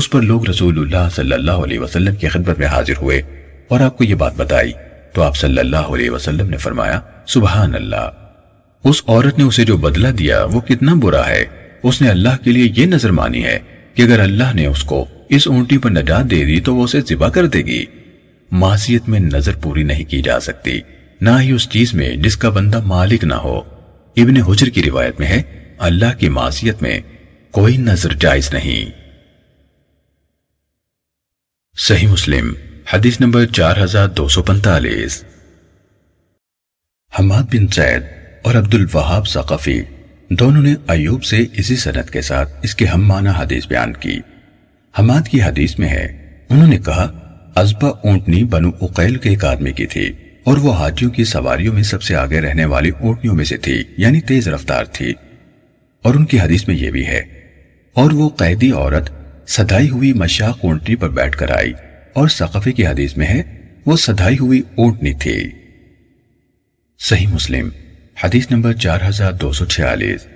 उस पर लोग रसूलुल्लाह सल्लल्लाहु अलैहि वसल्लम की खिदमत में हाजिर हुए और आपको ये बात बताई तो आप सल्लल्लाहु अलैहि वसल्लम ने फरमाया सुबहान अल्लाह उस औरत ने उसे जो बदला दिया वो कितना बुरा है उसने अल्लाह के लिए यह नजर मानी है कि अगर अल्लाह ने उसको इस ऊंटी पर नजात दे दी तो वो उसे जिबा कर देगी मासीत में नजर पूरी नहीं की जा सकती ना ही उस चीज में जिसका बंदा मालिक ना हो इबन हुजर की रिवायत में है अल्लाह की मासीत में कोई नजर जायज नहीं सही मुस्लिम हदीस नंबर चार हजार दो सौ पैंतालीस हमाद बिन सैद और अब्दुल वहाब सकाफी दोनों ने अयूब से इसी सनत के साथ इसके माना हदीस बयान की हमाद की हदीस में है उन्होंने कहा अजबा ऊंटनी बनु उकैल के एक आदमी की थी और वो हाथियों की सवारियों में सबसे आगे रहने वाली ऊंटनियों में से थी यानी तेज रफ्तार थी और उनकी हदीस में यह भी है और वो कैदी औरत सदाई हुई मशाक ऊंटनी पर बैठकर आई और सकफे की हदीस में है वो सदाई हुई ऊंटनी थी सही मुस्लिम हदीस नंबर चार हजार दो सौ छियालीस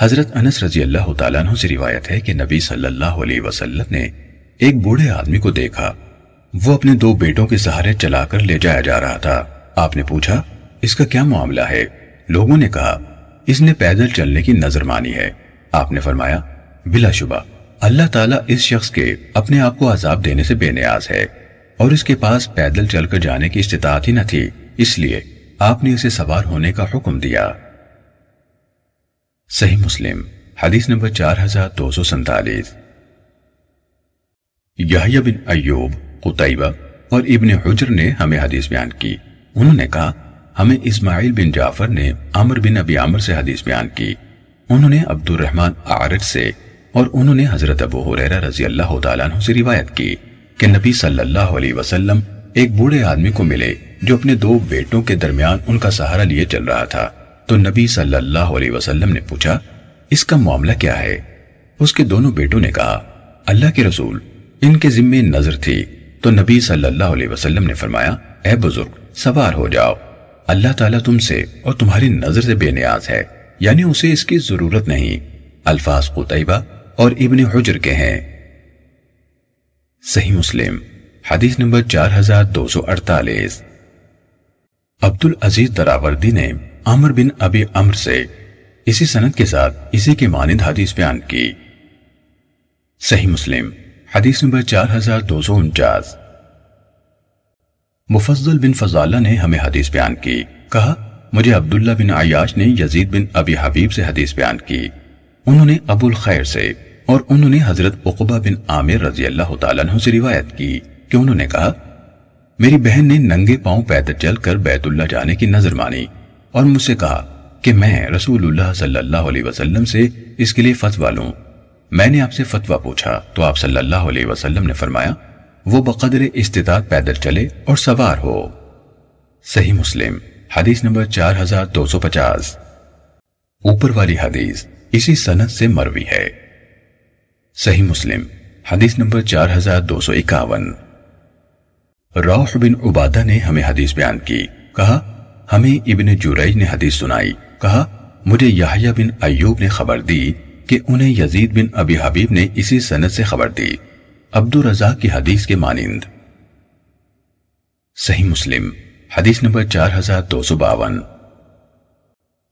हजरत अनस रजी अल्लाह तु से रिवायत है कि नबी सल्लल्लाहु अलैहि वसल्लम ने एक बूढ़े आदमी को देखा वो अपने दो बेटों के सहारे चलाकर ले जाया जा रहा था आपने पूछा इसका क्या मामला है लोगों ने कहा इसने पैदल चलने की नजर मानी है आपने फरमाया बिलाशुबा अल्लाह ताला इस शख्स के अपने आप को अजाब देने से बेनियाज है और इसके पास पैदल चलकर जाने की इस्तात ही न थी इसलिए आपने उसे सवार होने का हुक्म दिया सही मुस्लिम हदीस नंबर चार हजार दो सौ सैतालीस यहिया बिन अयूब कुतैबा और इब्ने हुजर ने हमें हदीस बयान की उन्होंने कहा हमें इस्माइल बिन जाफर ने अमर बिन अबी आमर से हदीस बयान की उन्होंने अब्दुल रहमान आरज से और उन्होंने हजरत अबू हुरैरा रजी अल्लाह तआला से रिवायत की कि नबी सल्लल्लाहु अलैहि वसल्लम एक बूढ़े आदमी को मिले जो अपने दो बेटों के दरमियान उनका सहारा लिए चल रहा था तो नबी सल्लल्लाहु अलैहि वसल्लम ने पूछा इसका मामला क्या है उसके दोनों बेटों ने कहा अल्लाह के रसूल इनके जिम्मे नजर थी तो नबी सल्लल्लाहु अलैहि वसल्लम ने फरमाया ए बुजुर्ग सवार हो जाओ अल्लाह ताला तुमसे और तुम्हारी नजर से बेनियाज है यानी उसे इसकी जरूरत नहीं अल्फाज कुतैबा और इबन हजर के हैं सही मुस्लिम हदीस नंबर चार हजार दो सौ अड़तालीस अब्दुल अजीज दरावर्दी ने अमर बिन अबी अमर से इसी सनद के साथ इसी के मानद हदीस बयान की सही मुस्लिम हदीस नंबर चार हजार दो सौ उनचास मुफजल बिन फजाला ने हमें हदीस बयान की कहा मुझे अब्दुल्ला बिन आयाश ने यजीद बिन अबी हबीब से हदीस बयान की उन्होंने अबुल खैर से और उन्होंने हजरत उकबा बिन आमिर रजी अल्लाह से रिवायत की कि उन्होंने कहा मेरी बहन ने नंगे पांव पैदल चलकर बैतुल्ला जाने की नजर मानी और मुझसे कहा कि मैं रसूलुल्लाह सल्लल्लाहु अलैहि वसल्लम से इसके लिए फतवा लूं मैंने आपसे फतवा पूछा तो आप सल्लल्लाहु अलैहि वसल्लम ने फरमाया वो बकदर इस्तात पैदल चले और सवार हो सही मुस्लिम हदीस नंबर 4250 ऊपर वाली हदीस इसी सनद से मरवी है सही मुस्लिम हदीस नंबर चार हजार दो सौ इक्यावन रौह बिन उबादा ने हमें हदीस बयान की कहा हमें इब्ने जुरैज ने हदीस सुनाई कहा मुझे याहिया बिन अयूब ने खबर दी कि उन्हें यजीद बिन अबी हबीब ने इसी सनद से खबर दी अब्दुल रजा की हदीस के मानिंद सही मुस्लिम हदीस नंबर चार हजार दो सौ बावन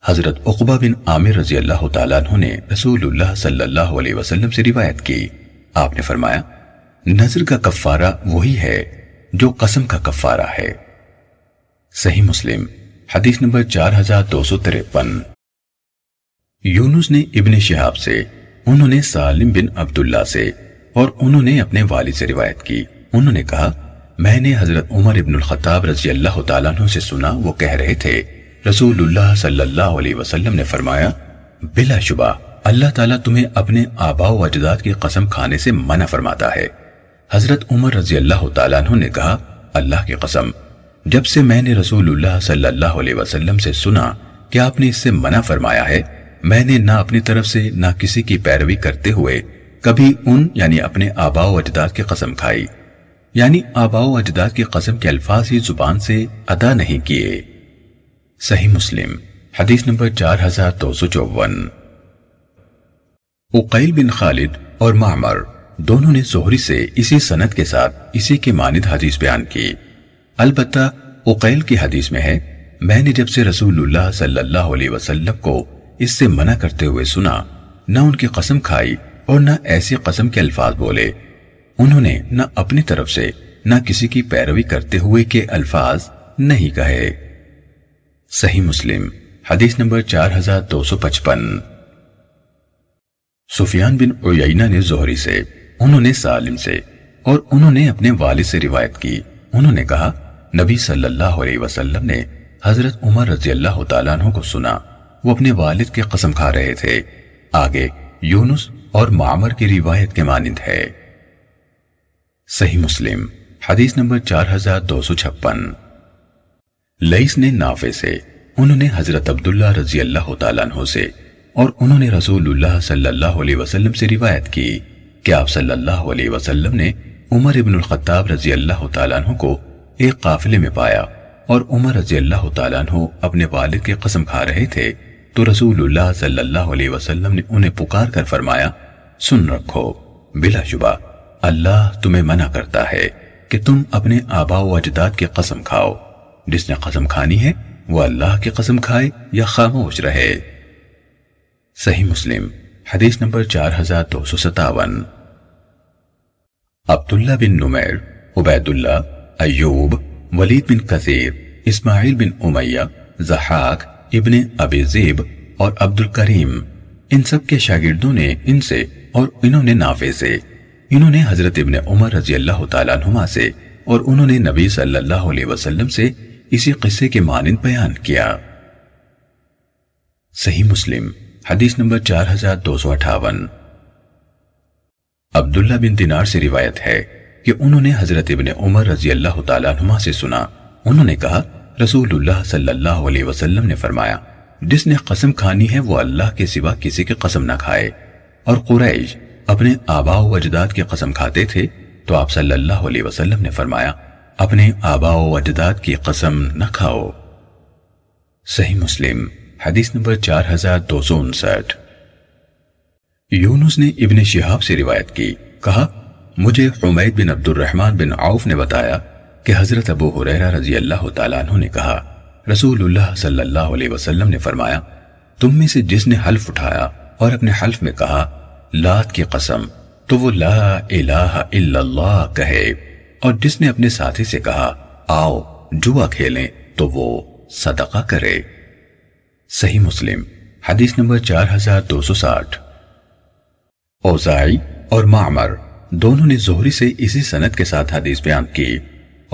हजरत उकबा बिन आमिर रजी अल्लाह तु ने रसूलुल्लाह सल्लल्लाहु अलैहि वसल्लम से रिवायत की आपने फरमाया नजर का कफारा वही है जो कसम का कफारा है सही मुस्लिम हदीस नंबर चार हजार दो सौ तिरपन यूनुस ने इबन शहाब से उन्होंने सालिम बिन अब्दुल्ला से और उन्होंने अपने वाली से रिवायत की उन्होंने कहा मैंने हजरत उमर इब्न खताब रजी अल्लाह तु से सुना वो कह रहे थे रसूलुल्लाह सल्लल्लाहु अलैहि वसल्लम ने फरमाया बिलाशुबा अल्लाह ताला तुम्हें अपने आबाओ अजदाद की कसम खाने से मना फरमाता है हजरत उमर रजी अल्लाह तु ने कहा अल्लाह की कसम जब से मैंने रसूलुल्लाह सल्लल्लाहु अलैहि वसल्लम से सुना कि आपने इससे मना फरमाया है मैंने ना अपनी तरफ से ना किसी की पैरवी करते हुए कभी उन यानी अपने आबाओ अजदाद की कसम खाई यानी आबाओ अजदाद की कसम के अल्फाज ही जुबान से अदा नहीं किए सही मुस्लिम हदीस नंबर चार हजार दो सौ चौवन उकैल बिन खालिद और मामर दोनों ने जोहरी से इसी सनत के साथ इसी के मानद हदीस बयान की अलबत् उकैल की हदीस में है मैंने जब से रसूलुल्लाह सल्लल्लाहु अलैहि वसल्लम को इससे मना करते हुए सुना न उनकी कसम खाई और न ऐसी कसम के अल्फाज बोले उन्होंने न अपनी तरफ से न किसी की पैरवी करते हुए के अल्फाज नहीं कहे सही मुस्लिम हदीस नंबर 4255 सुफियान बिन ओयना ने जोहरी से उन्होंने सालिम से और उन्होंने अपने वाले से रिवायत की उन्होंने कहा नबी सल्लल्लाहु अलैहि वसल्लम ने हजरत उमर रजी अल्लाह तु को सुना वो अपने वालिद के कसम खा रहे थे आगे यूनुस और मामर की रिवायत के मानिंद है सही मुस्लिम हदीस नंबर चार हजार दो सौ छप्पन लईस ने नाफे से उन्होंने हजरत अब्दुल्ला रजी अल्लाह तु से और उन्होंने रसूल सल्लल्लाहु अलैहि से रिवायत की कि आप सल्लल्लाहु अलैहि वसल्लम ने उमर अल खत्ताब रजी अल्लाह तु को एक काफिले में पाया और उमर रजी अल्लाह तु अपने वालिद की कसम खा रहे थे तो रसूलुल्लाह सल्लल्लाहु अलैहि वसल्लम ने उन्हें पुकार कर फरमाया सुन रखो बिलाशुबा अल्लाह तुम्हें मना करता है कि तुम अपने आबाओ अजदाद की कसम खाओ जिसने कसम खानी है वो अल्लाह की कसम खाए या खामोश रहे सही मुस्लिम हदीस नंबर चार हजार दो सौ सतावन अब्दुल्ला बिन नुमैर उबैदुल्ला अयूब वलीद बिन कसीर इस्माइल बिन उमैया जहाक इब्ने अबीजेब और अब्दुल करीम इन सब के शागिर्दों ने इनसे और इन्होंने नाफे से इन्होंने हजरत इब्ने उमर रजी अल्लाह तुमा से और उन्होंने नबी सल्लल्लाहु अलैहि वसल्लम से इसी किस्से के मानंद बयान किया सही मुस्लिम हदीस नंबर चार हजार दो सौ अठावन अब्दुल्ला बिन दिनार से रिवायत है कि उन्होंने हजरत इब्ने उमर रजी अल्लाह तुमा से सुना उन्होंने कहा रसूलुल्लाह सल्लल्लाहु अलैहि वसल्लम ने फरमाया जिसने कसम खानी है वो अल्लाह के सिवा किसी की कसम ना खाए और कुरैश अपने आबाओ अजदाद की कसम खाते थे तो आप सल्लल्लाहु अलैहि वसल्लम ने फरमाया अपने आबाओ अजदाद की कसम न खाओ सही मुस्लिम हदीस नंबर चार हजार दो सौ उनसठ यूनुस ने इब्ने शिहाब से रिवायत की कहा मुझे Humaid bin Abdul Rahman bin Auf ने बताया कि हजरत अबू हुरैरा रजी अल्लाह तु ने कहा रसूलुल्लाह सल्लल्लाहु अलैहि वसल्लम ने फरमाया तुम में से जिसने हल्फ उठाया और अपने हल्फ में कहा लात की कसम तो वो ला इलाहा इल्लल्लाह कहे और जिसने अपने साथी से कहा आओ जुआ खेलें तो वो सदका करे सही मुस्लिम हदीस नंबर चार हजार दो सौ साठ औजाई और मामर दोनों ने जोहरी से इसी सनत के साथ हदीस बयान की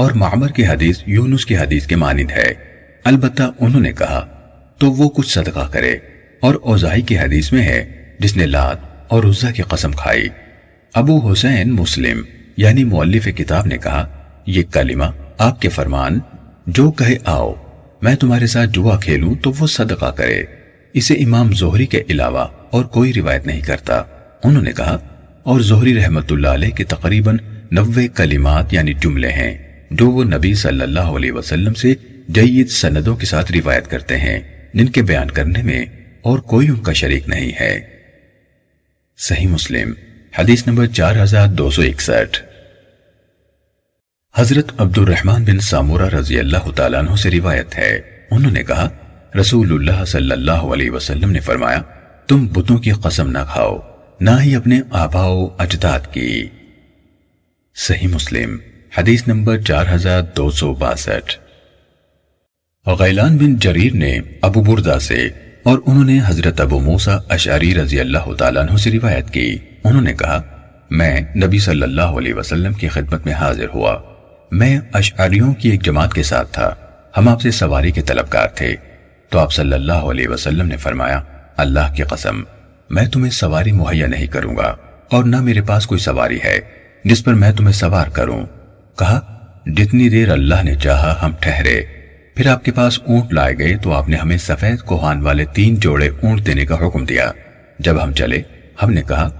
और मामर की हदीस यूनुस की हदीस के मानिंद है अलबत् उन्होंने कहा तो वो कुछ सदका करे और औजाई की हदीस में है जिसने लात और उज्जा की कसम खाई अबू हुसैन मुस्लिम यानी मौलिफ किताब ने कहा ये कलिमा आपके फरमान जो कहे आओ मैं तुम्हारे साथ जुआ खेलूं तो वो सदका करे इसे इमाम जोहरी के अलावा और कोई रिवायत नहीं करता उन्होंने कहा और जोहरी रहमतुल्लाह के तकरीबन नब्बे कलिमात यानी जुमले हैं जो वो नबी सल्लल्लाहु अलैहि वसल्लम से जयद सनदों के साथ रिवायत करते हैं जिनके बयान करने में और कोई उनका शरीक नहीं है सही मुस्लिम हदीस नंबर चार हजार दो सौ इकसठ हजरत अब्दुलरहमान बिन सामूरा रजी अल्लाह तु से रिवायत है उन्होंने कहा रसूल सल्लल्लाहु ने फरमाया तुम बुतों की कसम ना खाओ ना ही अपने आबाओ अजदाद की सही मुस्लिम हदीस नंबर चार हजार दो सौ बासठ गैलान बिन जरीर ने अबू बुरदा से और उन्होंने हजरत अबू मूसा अशारी रजी अल्लाह तु से रिवायत की उन्होंने कहा मैं नबी सल्लल्लाहु अलैहि वसल्लम की खिदमत में हाजिर हुआ मैं अशारियों की एक जमात के साथ था हम आपसे सवारी के तलबकार थे तो आप सल्लल्लाहु अलैहि वसल्लम ने फरमाया अल्लाह की कसम मैं तुम्हें सवारी मुहैया नहीं करूंगा और न मेरे पास कोई सवारी है जिस पर मैं तुम्हें सवार करूं कहा जितनी देर अल्लाह ने चाहा हम ठहरे फिर आपके पास ऊंट लाए गए तो आपने हमें सफेद कोहान वाले तीन जोड़े ऊंट देने का हुक्म दिया जब हम चले हमने कहा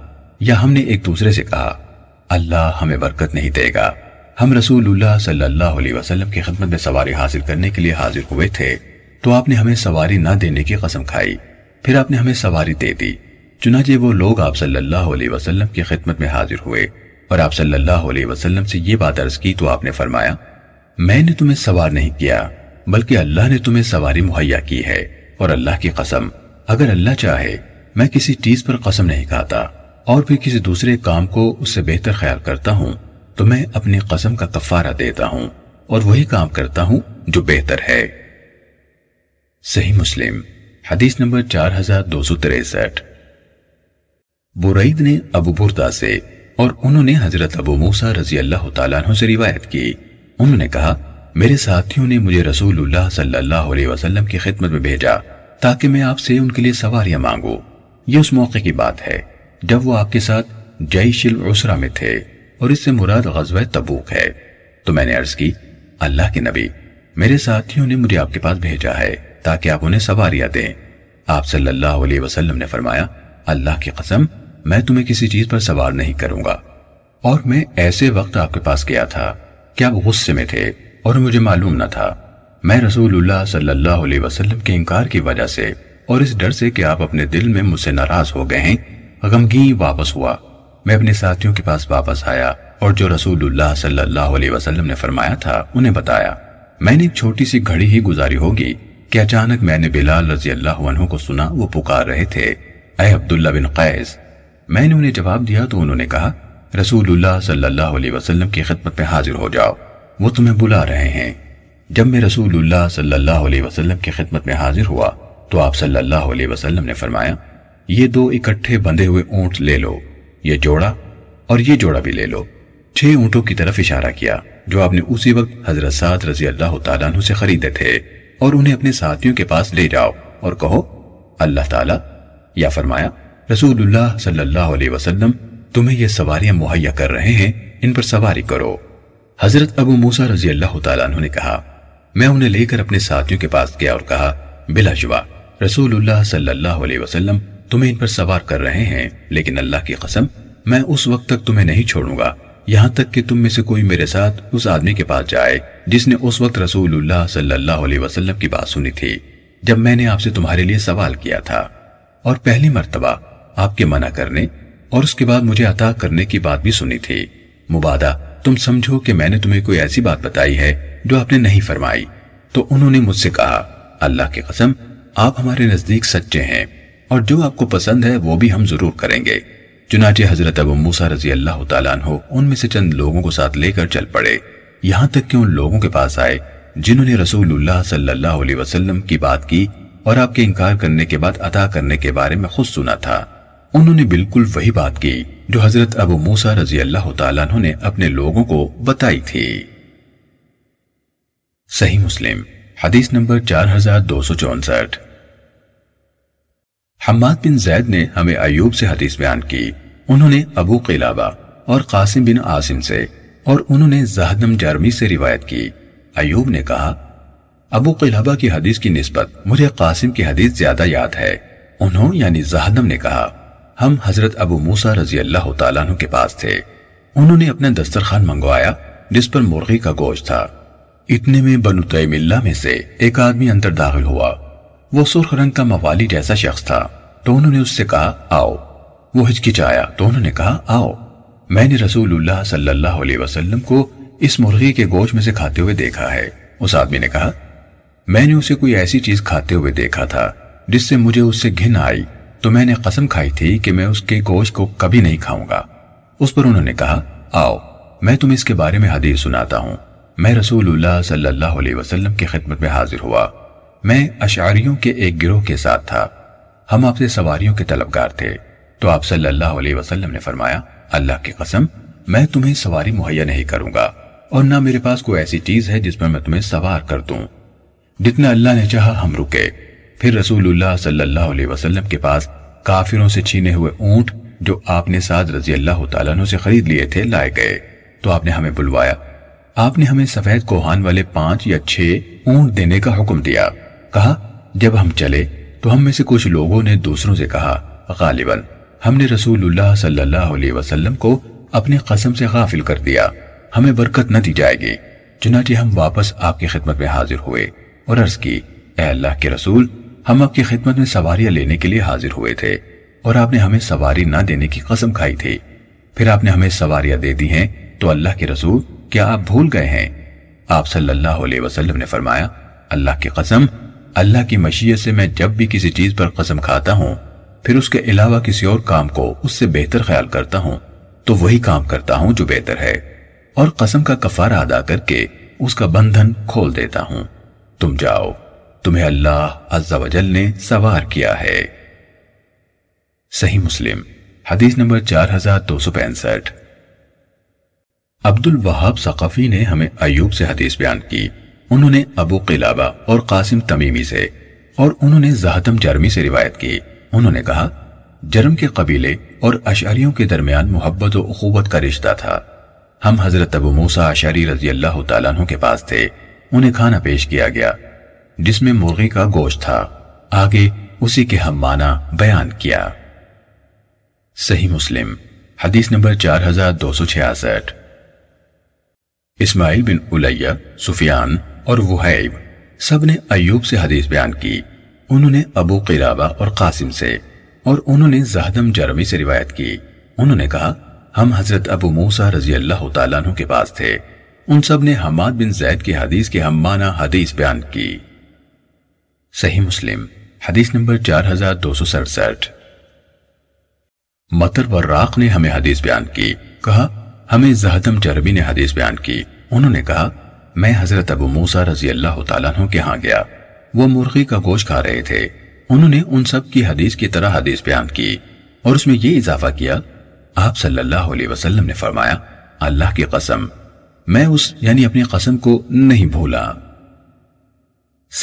या हमने एक दूसरे से कहा अल्लाह हमें बरकत नहीं देगा हम रसूलुल्लाह सल्लल्लाहु अलैहि वसल्लम की खिदमत में सवारी हासिल करने के लिए हाजिर हुए थे तो आपने हमें सवारी न देने की कसम खाई फिर आपने हमें सवारी दे दी चुनाचे वो लोग आप सल्लल्लाहु अलैहि वसल्लम की खिदमत में हाजिर हुए और आप सल्लल्लाहु अलैहि वसल्लम से ये बात अर्ज की तो आपने फरमाया मैंने तुम्हें सवार नहीं किया बल्कि अल्लाह ने तुम्हें सवारी मुहैया की है और अल्लाह की कसम अगर अल्लाह चाहे मैं किसी चीज पर कसम नहीं खाता और फिर किसी दूसरे काम को उससे बेहतर ख्याल करता हूँ तो मैं अपनी कसम का कफारा देता हूँ और वही काम करता हूँ जो बेहतर है सही मुस्लिम हदीस नंबर चार हजार दो सौ तिरसठ बुरईद ने अबू बुरदा से और उन्होंने हजरत अबू मूसा रजी अल्लाह तु से रिवायत की उन्होंने कहा मेरे साथियों ने मुझे रसूलुल्लाह सल्लल्लाहु अलैहि वसल्लम की खिदमत में भेजा ताकि मैं आपसे उनके लिए सवारियां मांगू ये उस मौके की बात है जब वो आपके साथ जयशिल उसरा में थे और इससे मुराद गजब तबूक है तो मैंने अर्ज की अल्लाह के नबी मेरे साथियों ने मुझे आपके पास भेजा है ताकि आप उन्हें सवारियां दें आप सल्लल्लाहु अलैहि वसल्लम ने फरमाया अल्लाह की कसम मैं तुम्हें किसी चीज पर सवार नहीं करूंगा और मैं ऐसे वक्त आपके पास गया था कि आप गुस्से में थे और मुझे मालूम न था मैं रसूलुल्लाह सल्लल्लाहु अलैहि वसल्लम के इनकार की वजह से और इस डर से कि आप अपने दिल में मुझसे नाराज हो गए हैं गमगी वापस हुआ मैं अपने साथियों के पास वापस आया और जो रसूलुल्लाह सल्लल्लाहु अलैहि वसल्लम ने फरमाया था उन्हें बताया मैंने एक छोटी सी घड़ी ही गुजारी होगी कि अचानक मैंने बिलाल रजी अल्लाह को सुना वो पुकार रहे थे अब्दुल्ला बिन कैस मैंने उन्हें जवाब दिया तो उन्होंने कहा रसूलुल्लाह सल्लल्लाहु अलैहि वसल्लम की खिदमत में हाजिर हो जाओ वो तुम्हें बुला रहे हैं जब मैं रसूलुल्लाह सल्लल्लाहु अलैहि वसल्लम की खिदमत में हाजिर हुआ तो आप सल्लल्लाहु अलैहि वसल्लम ने फरमाया ये दो इकट्ठे बंधे हुए ऊंट ले लो ये जोड़ा और ये जोड़ा भी ले लो छह ऊंटों की तरफ इशारा किया जो आपने उसी वक्त हजरत सात रजी अल्लाह तु से खरीदे थे और उन्हें अपने साथियों के पास ले जाओ और कहो अल्लाह ताला या फरमाया रसूलुल्लाह सल्लल्लाहु अलैहि वसल्लम तुम्हें ये सवारियां मुहैया कर रहे हैं इन पर सवारी करो हजरत अबू मूसा रजी अल्लाह तु ने कहा मैं उन्हें लेकर अपने साथियों के पास गया और कहा बिलाशुबा रसूलुल्लाह सल्लल्लाहु अलैहि वसल्लम तुम्हें इन पर सवार कर रहे हैं लेकिन अल्लाह की कसम मैं उस वक्त तक तुम्हें नहीं छोड़ूंगा यहाँ तक कि तुम में से कोई मेरे साथ उस आदमी के पास जाए जिसने उस वक्त रसूलुल्लाह सल्लल्लाहु अलैहि वसल्लम की बात सुनी थी जब मैंने आपसे तुम्हारे लिए सवाल किया था और पहली मर्तबा आपके मना करने और उसके बाद मुझे अता करने की बात भी सुनी थी मुबादा तुम समझो कि मैंने तुम्हें कोई ऐसी बात बताई है जो आपने नहीं फरमाई तो उन्होंने मुझसे कहा अल्लाह की कसम आप हमारे नजदीक सच्चे हैं और जो आपको पसंद है वो भी हम जरूर करेंगे चुनाचे हजरत अब मूसा रजी अल्लाह तु उनमें से चंद लोगों को साथ लेकर चल पड़े यहाँ तक कि उन लोगों के पास आए जिन्होंने रसूलुल्लाह सल्लल्लाहु अलैहि वसल्लम की बात की और आपके इनकार करने के बाद अता करने के बारे में खुद सुना था उन्होंने बिल्कुल वही बात की जो हजरत अबू मूसा रजी अल्लाह तु ने अपने लोगों को बताई थी सही मुस्लिम हदीस नंबर चार हजार दो सौ चौसठ हम्माद बिन जैद ने हमें अयूब से हदीस बयान की उन्होंने अबू किलाबा और कासिम बिन आसिम से और उन्होंने जहदम जर्मी से रिवायत की अयूब ने कहा अबू किलाबा की हदीस की नस्बत मुझे कासिम की हदीस ज्यादा याद है उन्होंने यानी जहदम ने कहा हम हजरत अबू मूसा रजी अल्लाह तु के पास थे उन्होंने अपना दस्तरखान मंगवाया जिस पर मुर्गी का गोश था इतने में बनु तयमिल्ला में से एक आदमी अंदर दाखिल हुआ वो सुर्ख रंग का मवाली जैसा शख्स था तो उन्होंने उससे कहा आओ वो हिचकिचाया तो उन्होंने कहा आओ मैंने रसूलुल्लाह सल्लल्लाहु अलैहि वसल्लम को इस मुर्गी के गोश में से खाते हुए देखा है उस आदमी ने कहा मैंने उसे कोई ऐसी चीज खाते हुए देखा था जिससे मुझे उससे घिन आई तो मैंने कसम खाई थी कि मैं उसके गोश को कभी नहीं खाऊंगा उस पर उन्होंने कहा आओ मैं तुम्हें इसके बारे में हदीस सुनाता हूँ मैं रसूल सल्लल्लाहु अलैहि वसल्लम की खिदमत में हाजिर हुआ मैं अशारियों के एक गिरोह के साथ था हम आपसे सवारियों के तलबगार थे तो आप सल्लल्लाहु अलैहि वसल्लम ने फरमाया अल्लाह की कसम मैं तुम्हें सवारी मुहैया नहीं करूंगा और ना मेरे पास कोई ऐसी चीज है जिस पर मैं तुम्हें सवार कर दूं जितना अल्लाह ने चाहा हम रुके फिर रसूलुल्लाह सल्लल्लाहु अलैहि वसल्लम के पास काफिरों से छीने हुए ऊंट जो आपने साद रजी अल्लाह तु से खरीद लिए थे लाए गए तो आपने हमें बुलवाया आपने हमें सफेद कोहान वाले पांच या छह ऊंट देने का हुक्म दिया कहा जब हम चले तो हम में से कुछ लोगों ने दूसरों से कहा गालिबन हमने रसूलुल्लाह सल्लल्लाहु अलैहि वसल्लम को अपनी कसम से गाफिल कर दिया हमें बरकत न दी जाएगी चुनाचे हम वापस आपकी खिदमत में हाजिर हुए और अर्ज की ए अल्लाह के रसूल हम आपकी खिदमत में सवारियां लेने के लिए हाजिर हुए थे और आपने हमें सवारी ना देने की कसम खाई थी फिर आपने हमें सवारियां दे दी हैं तो अल्लाह के रसूल क्या आप भूल गए हैं आप सल्लल्लाहु अलैहि वसल्लम ने फरमाया अल्लाह की कसम अल्लाह की मशीयत से मैं जब भी किसी चीज पर कसम खाता हूँ फिर उसके अलावा किसी और काम को उससे बेहतर ख्याल करता हूँ तो वही काम करता हूँ जो बेहतर है और कसम का कफारा अदा करके उसका बंधन खोल देता हूँ तुम जाओ तुम्हें अल्लाह अज्जावजल ने सवार किया है सही मुस्लिम हदीस नंबर चार हजार दो सौ पैंसठ अब्दुल वहाब सकाफी ने हमें अयूब से हदीस बयान की उन्होंने अबू किलाबा और कासिम तमीमी से और उन्होंने जहातम जर्मी से रिवायत की उन्होंने कहा जर्म के कबीले और अशारियों के दरमियान मोहब्बत और अखूबत का रिश्ता था हम हजरत अबू मूसा अशारी रजी अल्लाह तु के पास थे उन्हें खाना पेश किया गया जिसमें मुर्गे का गोश्त था आगे उसी के हम माना बयान किया सही मुस्लिम हदीस नंबर चार हजार दो सौ छियासठ इस्माइल बिन उलैया सुफियान और वुहैब सब ने अयूब से हदीस बयान की उन्होंने अबू किराबा और कासिम से और उन्होंने जहदम जरमी से रिवायत की उन्होंने कहा हम हजरत अबू मूसा रजी अल्लाह तु के पास थे उन सब ने हमाद बिन जैद की हदीस के हम माना हदीस बयान की सही मुस्लिम हदीस नंबर चार हजार दो सौ सड़सठ मतर वर्राक ने हमें हदीस बयान की कहा हमें जहदम चरबी ने हदीस बयान की उन्होंने कहा मैं हजरत अबू मूसा रजी अल्लाह तु के यहाँ गया वो मुर्गी का गोश खा रहे थे उन्होंने उन सब की हदीस की तरह हदीस बयान की और उसमें ये इजाफा किया आप सल्लल्लाहु अलैहि वसल्लम ने फरमाया अल्लाह की कसम मैं उस यानी अपनी कसम को नहीं भूला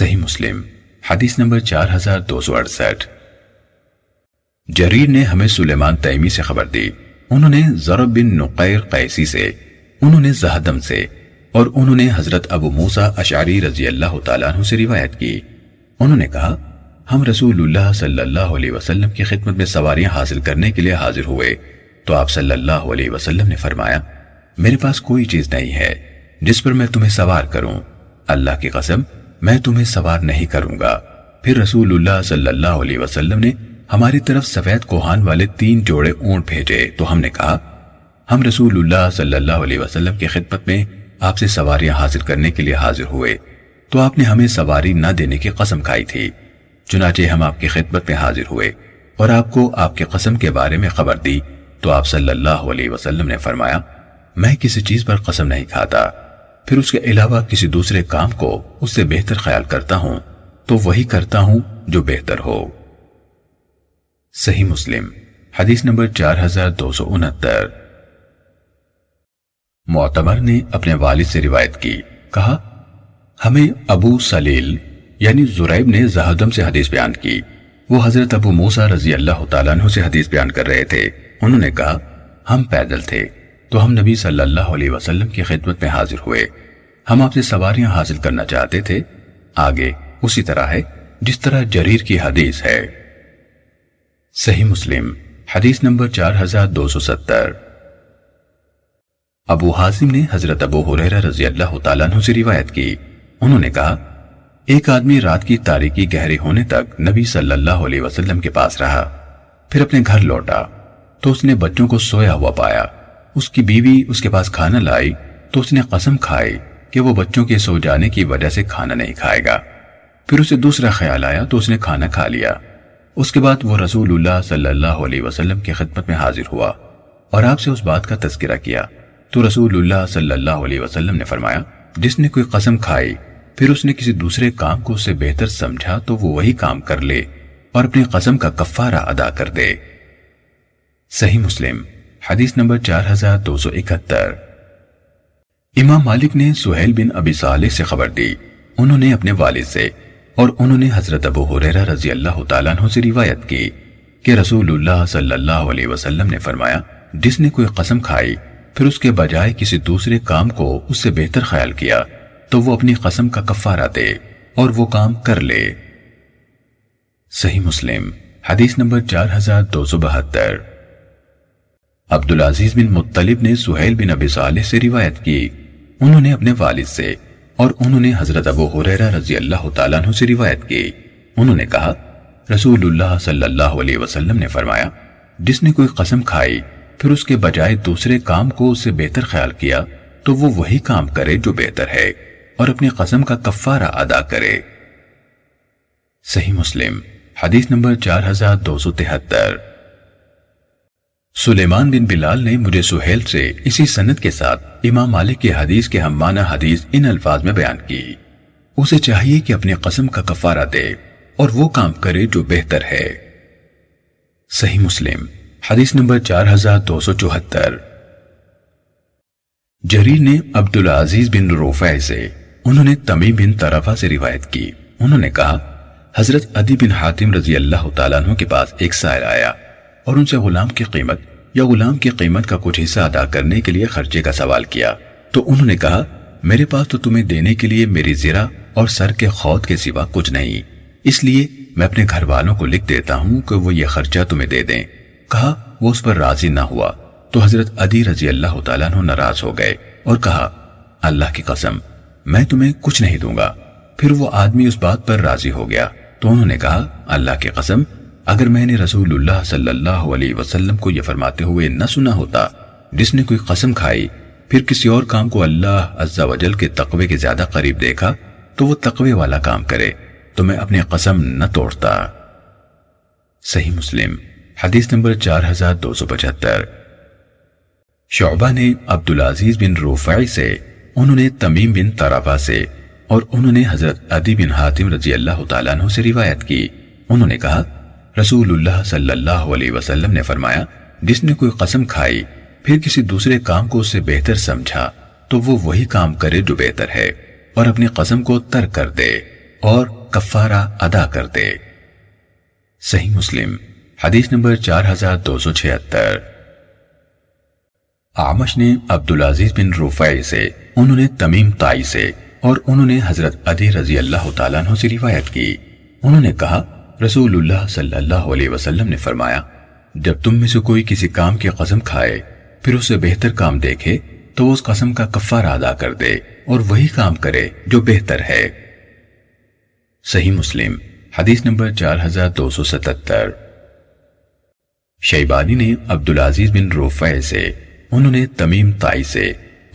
सही मुस्लिम हदीस नंबर चार हजार दो सौ अड़सठ जरीर ने हमें सुलेमान तैमी से खबर दी उन्होंने जरब बिन नुकैर कैसी से उन्होंने जहदम से और उन्होंने हजरत अबू मूसा अशारी रजी अल्लाह तु से रिवायत की उन्होंने कहा हम रसूलुल्लाह सल्लल्लाहु अलैहि वसल्लम की खिदमत में सवारियां हासिल करने के लिए हाजिर हुए तो आप सल्लल्लाहु अलैहि वसल्लम ने फरमाया मेरे पास कोई चीज नहीं है जिस पर मैं तुम्हें सवार करूं अल्लाह की कसम मैं तुम्हें सवार नहीं करूंगा फिर रसूलुल्लाह सल्लल्लाहु अलैहि वसल्लम ने हमारी तरफ सफेद कोहान वाले तीन जोड़े ऊंट भेजे तो हमने कहा हम रसूलुल्लाह सल्लल्लाहु अलैहि वसल्लम की खिदमत में आपसे सवारियां हासिल करने के लिए हाजिर हुए तो आपने हमें सवारी न देने की कसम खाई थी चुनाचे हम आपकी खिदमत में हाजिर हुए और आपको आपके कसम के बारे में खबर दी तो आप सल्लल्लाहु अलैहि वसल्लम ने फरमाया मैं किसी चीज पर कसम नहीं खाता फिर उसके अलावा किसी दूसरे काम को उससे बेहतर ख्याल करता हूं तो वही करता हूं जो बेहतर हो सही मुस्लिम हदीस नंबर चार हजार दो सौ उनहत्तर मोतमर ने अपने वालिद से रिवायत की कहा हमें अबू सलील यानी जुरैब ने जहादम से हदीस बयान की वो हजरत अबू मूसा रजी अल्लाह तु से हदीस बयान कर रहे थे उन्होंने कहा हम पैदल थे तो हम नबी सल्लल्लाहु अलैहि वसल्लम की खिदमत में हाजिर हुए हम आपसे सवारियां हासिल करना चाहते थे आगे उसी तरह है जिस तरह जरीर की हदीस है सही मुस्लिम हदीस नंबर 4270 अबू हाजिम ने हजरत अबू हुरैरा रजी अल्लाह तु से रिवायत की उन्होंने कहा एक आदमी रात की तारीकी गहरे होने तक नबी सल्लल्लाहु अलैहि वसल्लम के पास रहा फिर अपने घर लौटा तो उसने बच्चों को सोया हुआ पाया उसकी बीवी उसके पास खाना लाई तो उसने कसम खाई कि वो बच्चों के सो जाने की वजह से खाना नहीं खाएगा फिर उसे दूसरा ख्याल आया तो उसने खाना खा लिया उसके बाद वो रसूलुल्लाह सल्लल्लाहु अलैहि वसल्लम की खिदमत में हाजिर हुआ और आपसे उस बात का तस्करा किया तो रसूलुल्लाह सल्लल्लाहु अलैहि वसल्लम ने फरमाया जिसने कोई कसम खाई फिर उसने किसी दूसरे काम को उससे बेहतर समझा तो वो वही काम कर ले और अपनी कसम का कफारा अदा कर दे सही मुस्लिम हदीस नंबर चार हजार दो सौ इकहत्तर इमाम मालिक ने सुहेल बिन अबी साले से खबर दी उन्होंने अपने वालिद से और उन्होंने हजरत अबू हुरैरा रजी अल्लाह तु से रिवायत की कि रसूलुल्लाह सल्लल्लाहु अलैहि वसल्लम ने फरमाया जिसने कोई कसम खाई फिर उसके बजाय किसी दूसरे काम को उससे बेहतर ख्याल किया तो वो अपनी कसम का कफारा दे और वो काम कर ले सही मुस्लिम हदीस नंबर चार हजार दो सौ बहत्तर अब्दुल अजीज बिन मुत्तलिब ने सुहेल बिन अबी साले से रिवायत की उन्होंने अपने वालिद से और उन्होंने हजरत अबू हुरैरा रजी अल्लाह तआला से रिवायत की उन्होंने कहा रसूलुल्लाह सल्लल्लाहु अलैहि वसल्लम ने फरमाया जिसने कोई कसम खाई फिर उसके बजाय दूसरे काम को उससे बेहतर ख्याल किया तो वो वही काम करे जो बेहतर है और अपनी कसम का कफारा अदा करे सही मुस्लिम हदीस नंबर चार हजार दो सौ तिहत्तर सुलेमान बिन बिलाल ने मुझे सुहेल से इसी सनत के साथ इमाम मालिक के हदीस के हम माना हदीस इन अल्फाज में बयान की उसे चाहिए कि अपने कसम का कफारा दे और वो काम करे जो बेहतर है सही मुस्लिम हदीस नंबर चार हजार दो सौ चौहत्तर जरीर ने अब्दुल अजीज बिन रोफा से उन्होंने तमी बिन तरफा से रिवायत की उन्होंने कहा हजरत अदी बिन हातिम रजी अल्लाह के पास एक शायर आया और उनसे गुलाम की कीमत या गुलाम की कीमत का कुछ हिस्सा अदा करने के लिए खर्चे का सवाल किया तो उन्होंने कहा मेरे पास तो तुम्हें देने के लिए मेरी जिरा और सर के खौद के सिवा कुछ नहीं इसलिए मैं अपने घर वालों को लिख देता हूँ कि वो ये खर्चा तुम्हें दे दें कहा वो उस पर राजी ना हुआ तो हजरत अदी रजी अल्लाह नाराज हो गए और कहा अल्लाह की कसम मैं तुम्हें कुछ नहीं दूंगा फिर वो आदमी उस बात पर राजी हो गया तो उन्होंने कहा अल्लाह की कसम अगर मैंने रसूलुल्लाह सल्लल्लाहु अलैहि वसल्लम को यह फरमाते हुए न सुना होता जिसने कोई कसम खाई फिर किसी और काम को अल्लाह अज्जा वजल के तकवे के ज्यादा करीब देखा तो वो तकवे वाला काम करे तो मैं अपनी कसम न तोड़ता सही मुस्लिम हदीस नंबर चार हजार दो सौ पचहत्तर शोबा ने अब्दुल अजीज बिन रोफाई से उन्होंने तमीम बिन तराबा से और उन्होंने हजरत अदी बिन हातिम रजी अल्लाह तु से रिवायत की उन्होंने कहा रसूलुल्लाह सल्लल्लाहु अलैहि वसल्लम ने फरमाया जिसने कोई कसम खाई फिर किसी दूसरे काम को उससे बेहतर समझा तो वो वही काम करे जो बेहतर है और अपनी कसम को तर कर दे और कफारा अदा कर दे सही मुस्लिम हदीस नंबर चार हजार दो सौ छिहत्तर आमश ने अब्दुल अजीज बिन रुफाई से उन्होंने तमीम ताई से और उन्होंने हजरत अदी रजी अल्लाह तआला से रिवायत की उन्होंने कहा रसूलुल्लाह सल्लल्लाहु अलैहि वसल्लम ने फरमाया जब तुम में से कोई किसी काम की कसम खाए फिर उसे बेहतर काम देखे तो उस कसम का कफारा अदा कर दे और वही काम करे जो बेहतर है सही मुस्लिम हदीस नंबर 4277 शैबानी ने अब्दुल अजीज बिन रोफे से उन्होंने तमीम ताई से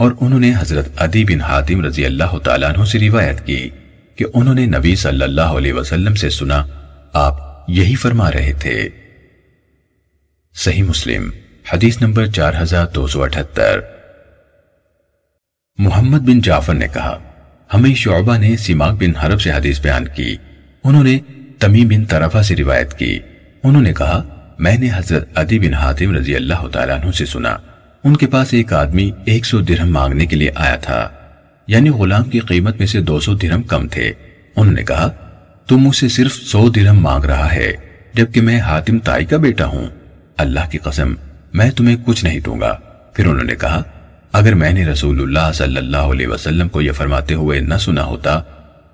और उन्होंने हजरत अदी बिन हातिम रजी अल्लाह तआला से रिवायत की कि उन्होंने नबी सल्लल्लाहु अलैहि वसल्लम से सुना आप यही फरमा रहे थे सही मुस्लिम हदीस नंबर चार हजार दो सौ अठहत्तर मोहम्मद बिन जाफर ने कहा हमें शोबा ने सिमाक बिन हरब से हदीस बयान की उन्होंने तमीम बिन तरफा से रिवायत की उन्होंने कहा मैंने हजरत अदी बिन हातिम रजी अल्लाह तु से सुना उनके पास एक आदमी 100 दिरहम मांगने के लिए आया था यानी गुलाम की कीमत में से 200 दिरहम कम थे उन्होंने कहा तुम मुझसे सिर्फ सौ दिरहम मांग रहा है जबकि मैं हातिम ताई का बेटा हूं अल्लाह की कसम मैं तुम्हें कुछ नहीं दूंगा फिर उन्होंने कहा अगर मैंने रसूलुल्लाह सल्लल्लाहु अलैहि वसल्लम को यह फरमाते हुए न सुना होता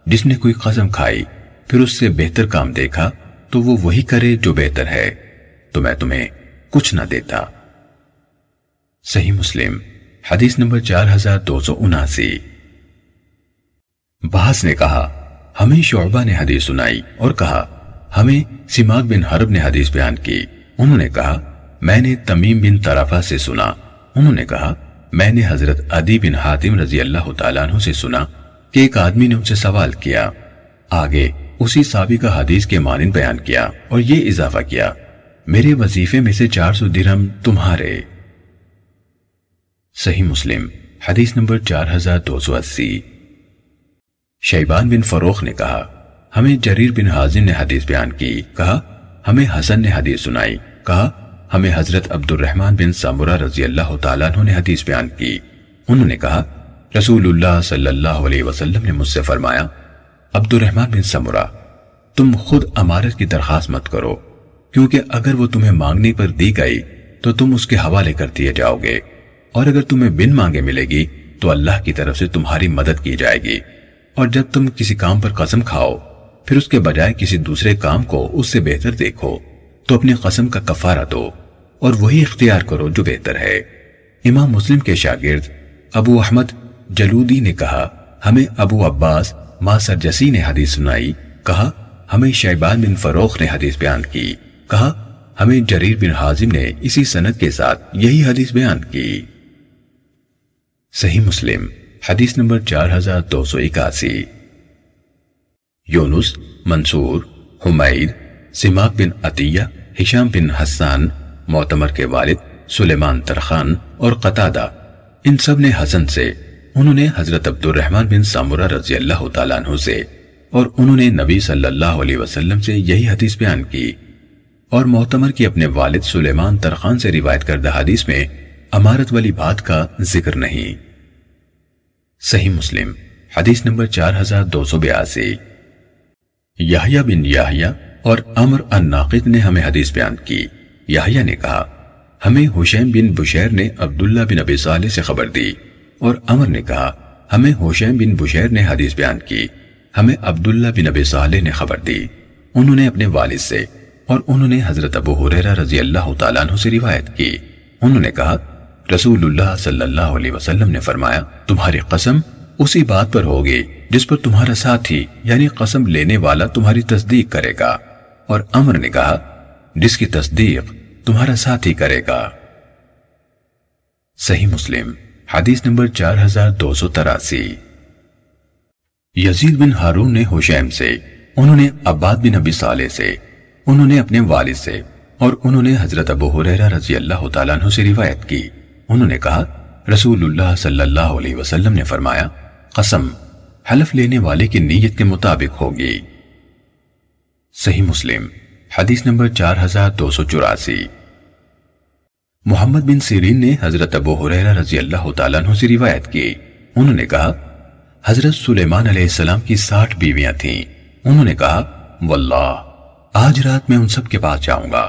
जिसने कोई कसम खाई फिर उससे बेहतर काम देखा तो वो वही करे जो बेहतर है तो मैं तुम्हें कुछ ना देता सही मुस्लिम हदीस नंबर चार हजार दो सौ उनासी बहस ने कहा हमें शोबा ने हदीस सुनाई और कहा हमें सिमाग बिन हरब ने हदीस बयान की उन्होंने कहा मैंने तमीम बिन तराफा से सुना उन्होंने कहा मैंने हजरत अदी बिन हातिम रजी अल्लाह तु से सुना कि एक आदमी ने उनसे सवाल किया आगे उसी साबी का हदीस के मानन बयान किया और ये इजाफा किया मेरे वजीफे में से चार सौ दिरम तुम्हारे सही मुस्लिम हदीस नंबर चार हजार दो सौ अस्सी शैबान बिन फरोख ने कहा हमें जरीर बिन हाजिम ने हदीस बयान की कहा हमें हसन ने हदीस सुनाई कहा हमें हजरत अब्दुलरहमान बिन सामुरा रजी अल्लाह तु ने हदीस बयान की उन्होंने कहा रसूलुल्लाह सल्लल्लाहु अलैहि वसल्लम ने मुझसे फरमाया अब्दुलरहमान बिन समुरा तुम खुद अमारत की दरखास्त मत करो क्योंकि अगर वो तुम्हें मांगने पर दी गई तो तुम उसके हवाले कर दिए जाओगे और अगर तुम्हें बिन मांगे मिलेगी तो अल्लाह की तरफ से तुम्हारी मदद की जाएगी और जब तुम किसी काम पर कसम खाओ फिर उसके बजाय किसी दूसरे काम को उससे बेहतर देखो तो अपनी कसम का कफारा दो और वही इख्तियार करो जो बेहतर है इमाम मुस्लिम के शागिर्द अबू अहमद जलूदी ने कहा हमें अबू अब्बास मा सरजसी ने हदीस सुनाई कहा हमें शैबान बिन फरोख ने हदीस बयान की कहा हमें जरीर बिन हाजिम ने इसी सनद के साथ यही हदीस बयान की सही मुस्लिम हदीस नंबर चार हजार दो सौ इक्यासी Yunus Mansoor Humaid Simak bin Atiya Hisham bin Hasan Mutamir के वालिद सुलेमान तरखान और कतादा इन सब ने हसन से उन्होंने हजरत रहमान बिन सामुरा रजी अल्लाह तु से और उन्होंने नबी सल्लल्लाहु अलैहि वसल्लम से यही हदीस बयान की और मोतमर की अपने वालिद सुलेमान तरखान से रिवायत करदा हदीस में अमारत वाली बात का जिक्र नहीं सही मुस्लिम हदीस नंबर चार हजार दो सौ बयासी याहिया बिन याहिया और अमर अन्नाकिद ने हमें हदीस बयान की याहिया ने कहा हमें हुशैम बिन बुशैर ने अब्दुल्ला बिन अबी साले से खबर दी और अमर ने कहा हमें हुशैम बिन बुशैर ने हदीस बयान की हमें अब्दुल्ला बिन अबी साले ने खबर दी उन्होंने अपने वालिद से और उन्होंने हजरत अबू हुरैरा रजी अल्लाह तु से रिवायत की उन्होंने कहा रसूलुल्लाह सल्लल्लाहु अलैहि वसल्लम ने फरमाया तुम्हारी कसम उसी बात पर होगी जिस पर तुम्हारा साथी यानी कसम लेने वाला तुम्हारी तस्दीक करेगा और अमर ने कहा जिसकी तस्दीक तुम्हारा साथी करेगा सही मुस्लिम हदीस नंबर चार हजार दो सौ तरासी यजीद बिन हारून ने हुशैम से उन्होंने अब्बाद बिन अबी साले से उन्होंने अपने वालिद से और उन्होंने हजरत अबू हुरैरा रजी अल्लाह से रिवायत की उन्होंने कहा रसूलुल्लाह सल्लल्लाहु अलैहि वसल्लम ने फरमाया कसम हलफ लेने वाले की नीयत के मुताबिक होगी सही मुस्लिम हदीस नंबर चार हजार दो सौ चौरासी मोहम्मद बिन सीरीन ने हजरत अबू हुरैरा रजी अल्लाह तु से रिवायत की उन्होंने कहा हजरत सुलेमान अलैहिस्सलाम की साठ बीवियां थीं उन्होंने कहा वल्लाह आज रात मैं उन सब के पास जाऊंगा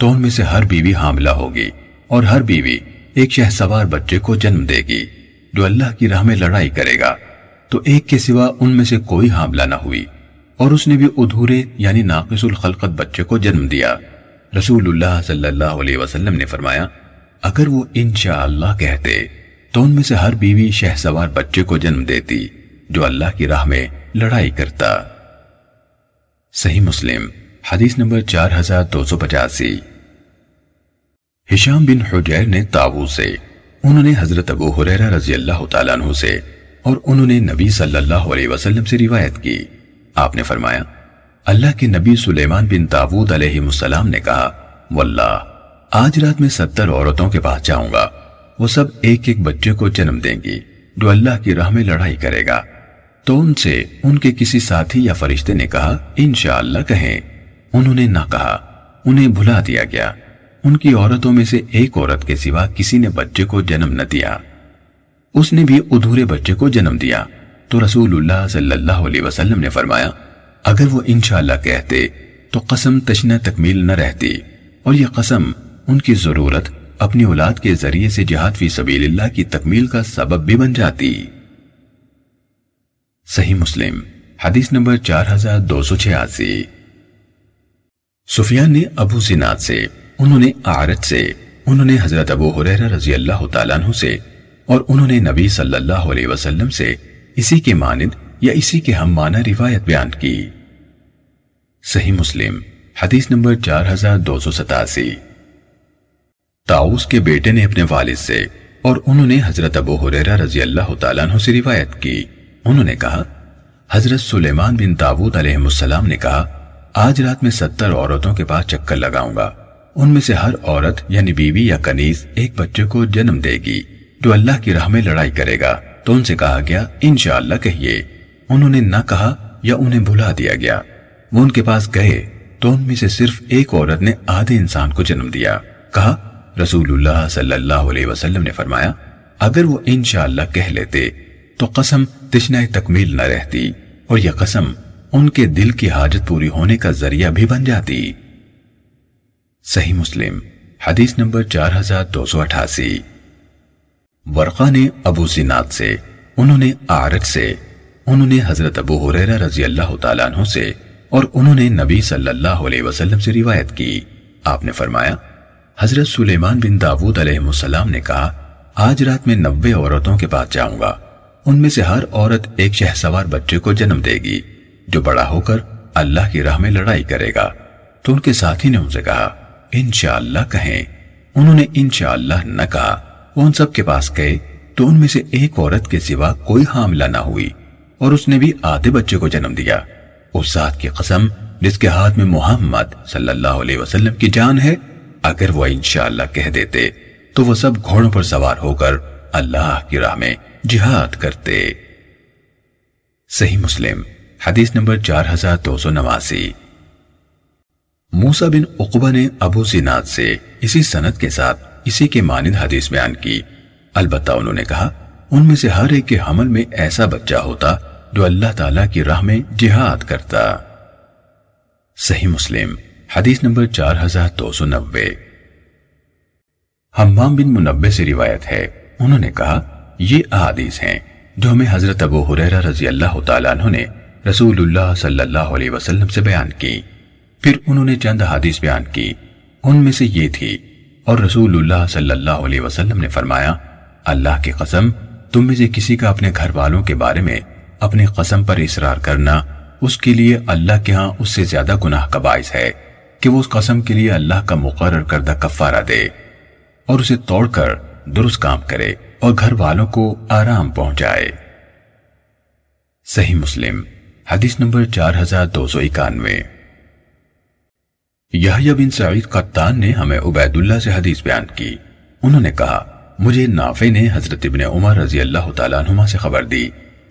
तो उनमें से हर बीवी हामला होगी और हर बीवी एक शहसवार बच्चे को जन्म देगी जो अल्लाह की राह में लड़ाई करेगा तो एक के सिवा उनमें से कोई हामला न हुई और उसने भी उधूरे यानी नाकिसुल खलकत बच्चे को जन्म दिया रसूलुल्लाह सल्लल्लाहु अलैहि वसल्लम ने फरमाया अगर वो इंशाअल्लाह कहते तो उनमें से हर बीवी शहसवार बच्चे को जन्म देती जो अल्लाह की राह में लड़ाई करता सही मुस्लिम हदीस नंबर चार हजार दो सौ पचासी हिशाम बिन हुजैर ने ताबू से उन्होंने हजरत अबू हुरैरा रजी अल्लाह तु से और उन्होंने नबी सल्लल्लाहु अलैहि वसल्लम से रिवायत की आपने फरमाया अल्लाह के नबी सुलेमान बिन ताबूद अलैहिस्सलाम ने कहा वल्ला आज रात मैं सत्तर औरतों के पास जाऊंगा वो सब एक एक बच्चे को जन्म देंगी जो अल्लाह की राह में लड़ाई करेगा तो उनसे उनके किसी साथी या फरिश्ते ने कहा इनशाला कहें उन्होंने ना कहा उन्हें भुला दिया गया उनकी औरतों में से एक औरत के सिवा किसी ने बच्चे को जन्म न दिया उसने भी अधूरे बच्चे को जन्म दिया तो रसूलुल्लाह सल्लल्लाहु अलैहि वसल्लम ने फरमाया अगर वो इनशाला कहते तो कसम तशना तकमील न रहती और यह कसम उनकी जरूरत अपनी औलाद के जरिए से जहाद फी सबील्ला की तकमील का सबब भी बन जाती सही मुस्लिम हदीस नंबर चार हजार दो सौ छियासी सुफियान ने अबू सिनाद से उन्होंने आरत से उन्होंने हजरत अबू हुरैरा रजी अल्लाह तु से और उन्होंने नबी सल्लल्लाहु अलैहि वसल्लम से इसी के मानिंद या इसी के हम माना रिवायत बयान की सही मुस्लिम हदीस नंबर चार हजार दो सौ सतासी ताउस के बेटे ने अपने वालिद से और उन्होंने हजरत अबू हुरैरा रजी अल्लाह तु से रिवायत की उन्होंने कहा हजरत सुलेमान बिन ताबूत ने कहा आज रात मैं सत्तर औरतों के पास चक्कर लगाऊंगा उनमें से हर औरत यानी बीवी या कनीज एक बच्चे को जन्म देगी जो अल्लाह की राह में लड़ाई करेगा तो उनसे कहा गया इनशाला कहिए उन्होंने न कहा या उन्हें भुला दिया गया वो उनके पास गए तो उनमें से सिर्फ एक औरत ने आधे इंसान को जन्म दिया कहा रसूलुल्लाह सल्लल्लाहु वसल्लम ने फरमाया अगर वो इनशाला कह लेते तो कसम तिश्ना तकमील न रहती और यह कसम उनके दिल की हाजत पूरी होने का जरिया भी बन जाती सही मुस्लिम हदीस नंबर चार हजार दो सौ अठासी वर्खा ने अबू जिनात से उन्होंने आरत से उन्होंने हजरत अबू हुरैरा रजी अल्लाह तु से और उन्होंने नबी सल्लल्लाहु अलैहि वसल्लम से रिवायत की आपने फरमाया हजरत सुलेमान बिन दाऊद अलैहिस्सलाम ने कहा आज रात में नब्बे औरतों के पास जाऊंगा उनमें से हर औरत एक शहसवार बच्चे को जन्म देगी जो बड़ा होकर अल्लाह की राह में लड़ाई करेगा तो उनके साथी ने उनसे कहा इनशाला कहें उन्होंने इनशाला न कहा वो उन सब के पास गए तो उनमें से एक औरत के सिवा कोई हामला ना हुई और उसने भी आधे बच्चे को जन्म दिया उस जात की कसम जिसके हाथ में मोहम्मद सल्लल्लाहु अलैहि वसल्लम की जान है अगर वो इंशाला कह देते तो वो सब घोड़ों पर सवार होकर अल्लाह की राह में जिहाद करते सही मुस्लिम हदीस नंबर चार हजार दो सौ नवासी मूसा बिन उकबा ने अबू जिनाद से इसी सनत के साथ इसी के मानिंद हदीस बयान की अलबत् उन्होंने कहा उनमें से हर एक के हमल में ऐसा बच्चा होता जो अल्लाह ताला की राह में जिहाद करता सही मुस्लिम हदीस नंबर चार हजार दो सौ नब्बे हम्माम बिन मुनबे से रिवायत है उन्होंने कहा ये अदीस हैं जो हमें हजरत अबू हुरैरा रजी अल्लाह तला ने रसूलुल्लाह सल्लल्लाहु अलैहि वसल्लम से बयान की फिर उन्होंने चंद हदीस बयान की उनमें से ये थी और रसूलुल्लाह सल्लल्लाहु अलैहि वसल्लम ने फरमाया अल्लाह की कसम तुम में से किसी का अपने घर वालों के बारे में अपनी कसम पर इसरार करना उसके लिए अल्लाह के यहाँ उससे ज्यादा गुनाह का बायस है कि वो उस कसम के लिए अल्लाह का मुकर करदा कफारा दे और उसे तोड़कर दुरुस्त काम करे और घर वालों को आराम पहुंचाए सही मुस्लिम हदीस नंबर चार हजार दो सौ इक्यानवे यहया बिन सईद कत्तान ने हमें उबैदुल्ला से हदीस बयान की उन्होंने कहा मुझे नाफे ने हजरत इबन उमर रजी अल्लाह तुमा से खबर दी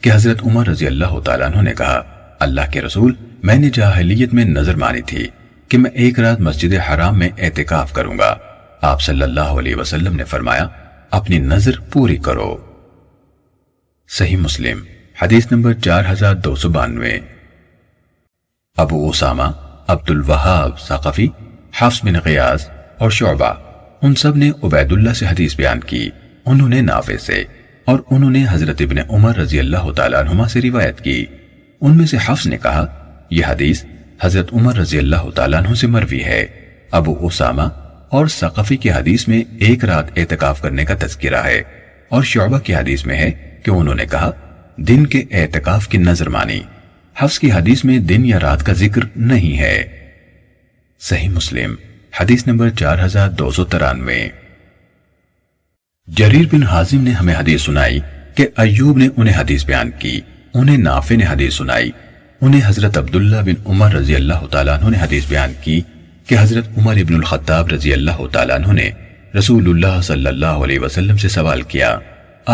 कि हजरत उमर रजी अल्लाह तु ने कहा अल्लाह के रसूल मैंने जाहलीत में नजर मानी थी कि मैं एक रात मस्जिद हराम में एहतिकाफ करूंगा आप सल्लल्लाहु अलैहि वसल्लम ने फरमाया अपनी नजर पूरी करो सही मुस्लिम हदीस नंबर चार हजार दो सौ बानवे Abu Osama Abdul Wahab Saqafi Hafs bin Ghayas और शोबा उन सब ने उबैदुल्ला से हदीस बयान की उन्होंने नाफे से और उन्होंने हजरत इबन उमर रजी अल्लाह तुमा से रिवायत की उनमें से हफ्स ने कहा यह हदीस हजरत उमर रजी अल्लाह तु से मरवी है अबू उसामा और सकफी की हदीस में एक रात एहतकाफ करने का तस्करा है और शोबा की हदीस में है कि उन्होंने कहा दिन के एहतकाफ की नजर मानी हफ्स की हदीस में दिन या रात का जिक्र नहीं है सही मुस्लिम हदीस नंबर चार हजार दो सौ तिरानवे जरीर बिन हाजिम ने हमें हदीस सुनाई कि अयूब ने उन्हें हदीस बयान की उन्हें नाफे ने हदीस सुनाई उन्हें हजरत अब्दुल्ला बिन उमर रजी अल्लाह तु ने हदीस बयान की कि हजरत उमर इबन खत्ताब रजी अल्लाह तु ने रसूलुल्लाह सल्लल्लाहु अलैहि वसल्लम से सवाल किया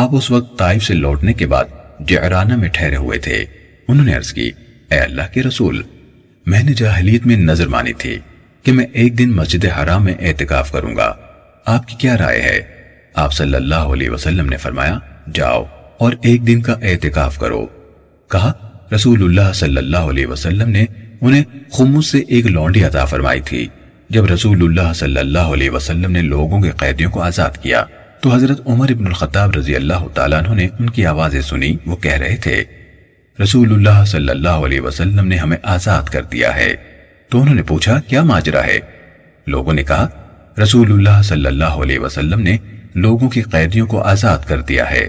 आप उस वक्त ताइफ से लौटने के बाद जयराना में ठहरे हुए थे उन्होंने अर्ज की अल्लाह के रसूल मैंने जाहलीत में नजर मानी थी कि मैं एक दिन मस्जिद हराम में एहतिकाफ करूंगा आपकी क्या राय है आप सल्लल्लाहु अलैहि वसल्लम ने फरमाया जाओ और एक दिन का एहतिकाफ करो कहा रसूलुल्लाह सल्लल्लाहु अलैहि वसल्लम ने उन्हें खुमुस से एक लौंडी अता फरमाई थी जब रसूलुल्लाह सल्लल्लाहु अलैहि वसल्लम ने लोगों के कैदियों को आजाद किया तो हजरत उमर इब्न खत्ताब रजी अल्लाह तआला ने उनकी आवाजें सुनी वो कह रहे थे रसूलुल्लाह सल्लल्लाहु अलैहि वसल्लम ने हमें आजाद कर दिया है तो उन्होंने पूछा क्या माजरा है लोगों ने कहा रसूलुल्लाह सल्लल्लाहु अलैहि वसल्लम ने लोगों की कैदियों को आजाद कर दिया है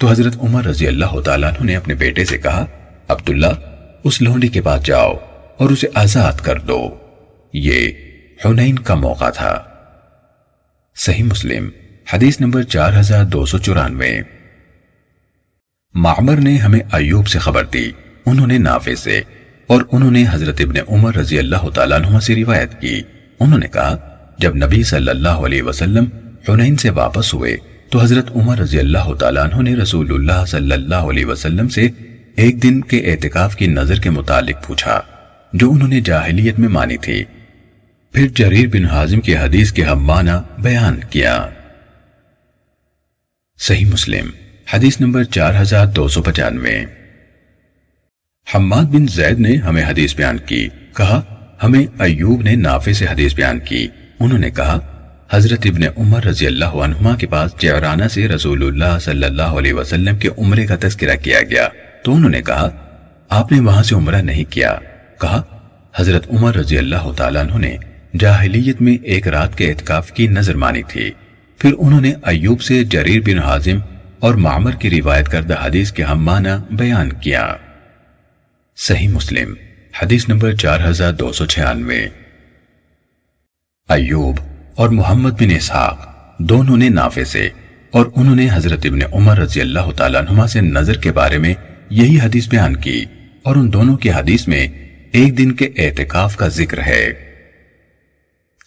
तो हजरत उमर रजी अल्लाह तआला ने अपने बेटे से कहा अब्दुल्ला उस लोहड़ी के पास जाओ और उसे आजाद कर दो ये हुनैन का मौका था सही मुस्लिम हदीस नंबर चार हजार दो सौ चौरानवे मामर ने हमें अयूब से खबर दी उन्होंने नाफे से और उन्होंने हजरत इबन उमर रजी अल्लाह तुम से रिवायत की उन्होंने कहा जब नबी सल्लल्लाहु अलैहि वसल्लम हुनैन से वापस हुए तो हजरत उमर रजी अल्लाह तु ने रसूलुल्लाह सल्लल्लाहु अलैहि वसल्लम से एक दिन के एहतिकाफ की नजर के मुतालिक पूछा जो उन्होंने जाहिलियत में मानी थी फिर जरीर बिन हाजिम की हदीस के हमाना बयान किया सही मुस्लिम हदीस नंबर चार हजार दो सौ पचानवे हम्माद बिन जैद ने हमें हदीस बयान की कहा हमें अयूब ने नाफे से हदीस बयान की उन्होंने कहा हजरत इबन उमर रजी अल्लाह के पास जयराना से रसूलुल्लाह सल्लल्लाहु अलैहि वसल्लम के उम्र का तस्करा किया गया तो उन्होंने कहा आपने वहां से उम्र नहीं किया कहा हजरत उमर रजी अल्लाह ने जाहिलियत में एक रात के एहतकाफ की नजर मानी थी फिर उन्होंने अयूब से जरीर बिन हाजिम और मामर की रिवायत करदा हदीस के हम माना बयान किया सही मुस्लिम हदीस नंबर चार हजार दो सौ छियानवे अयूब और मोहम्मद बिन इसहाक दोनों ने नाफे से और उन्होंने हजरत इबन उमर रजी अल्लाह तुमा से नजर के बारे में यही हदीस बयान की और उन दोनों की हदीस में एक दिन के एहतिकाफ का जिक्र है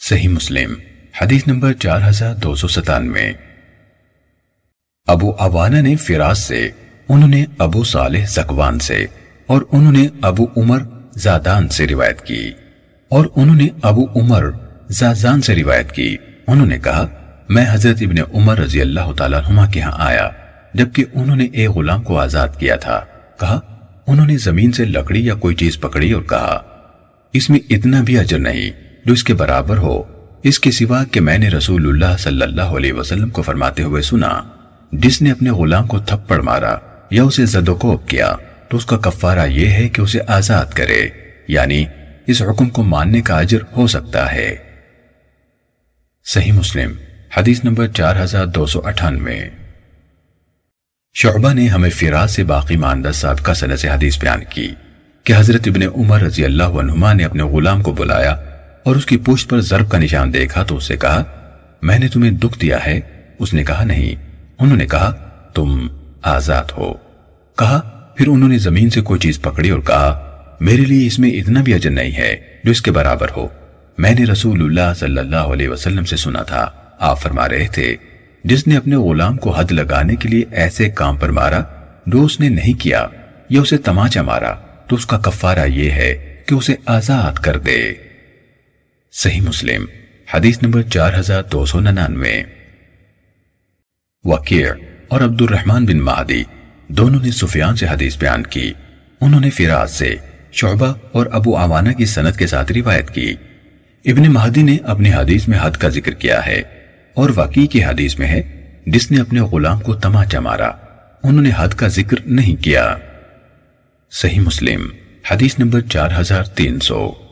सही मुस्लिम हदीस नंबर चार हजार दो सौ सतानवे अबू अवाना ने फिराज से उन्होंने अबू सालेह जकवान से और उन्होंने अबू उमर जादान से रिवायत की और उन्होंने अबू उमर जाजान से रिवायत की उन्होंने कहा मैं हजरत इब्ने उमर रजी अल्लाह तुमा के यहाँ आया जबकि उन्होंने एक गुलाम को आजाद किया था कहा उन्होंने जमीन से लकड़ी या कोई चीज पकड़ी और कहा इसमें इतना भी अजर नहीं जो इसके बराबर हो इसके सिवा कि मैंने रसूलुल्लाह सल्लल्लाहु अलैहि वसल्लम को फरमाते हुए सुना जिसने अपने गुलाम को थप्पड़ मारा या उसे जदोकोब किया तो उसका कफारा यह है कि उसे आजाद करे यानी इस हुक्म को मानने का अजर हो सकता है सही मुस्लिम हदीस नंबर चार हजार दो सौ अठानवे शोबा ने हमें फिराज से बाकी मानदा साहब का से हदीस बयान की कि हजरत इबन उमर रजी अल्लाह ने अपने गुलाम को बुलाया और उसकी पुष्ट पर जरब का निशान देखा तो उसे कहा मैंने तुम्हें दुख दिया है उसने कहा नहीं उन्होंने कहा तुम आजाद हो कहा फिर उन्होंने जमीन से कोई चीज पकड़ी और कहा मेरे लिए इसमें इतना भी अजन नहीं है जो इसके बराबर हो मैंने रसूलुल्लाह सल्लल्लाहु अलैहि वसल्लम से सुना था आप फरमा रहे थे जिसने अपने गुलाम को हद लगाने के लिए ऐसे काम पर मारा जो उसने नहीं किया या उसे तमाचा मारा तो उसका कफारा यह है कि उसे आजाद कर दे सही मुस्लिम हदीस नंबर चार हजार दो सौ नन्यानवे वकीर और अब्दुल रहमान बिन महादी दोनों ने सुफियान से हदीस बयान की उन्होंने फिराज से शोबा और अबू आवाना की सनत के साथ रिवायत की इबन महदी ने अपनी हदीस में हद का जिक्र किया है और वकी की हदीस में है जिसने अपने गुलाम को तमाचा मारा उन्होंने हद का जिक्र नहीं किया सही मुस्लिम हदीस नंबर चार हजार तीन सौ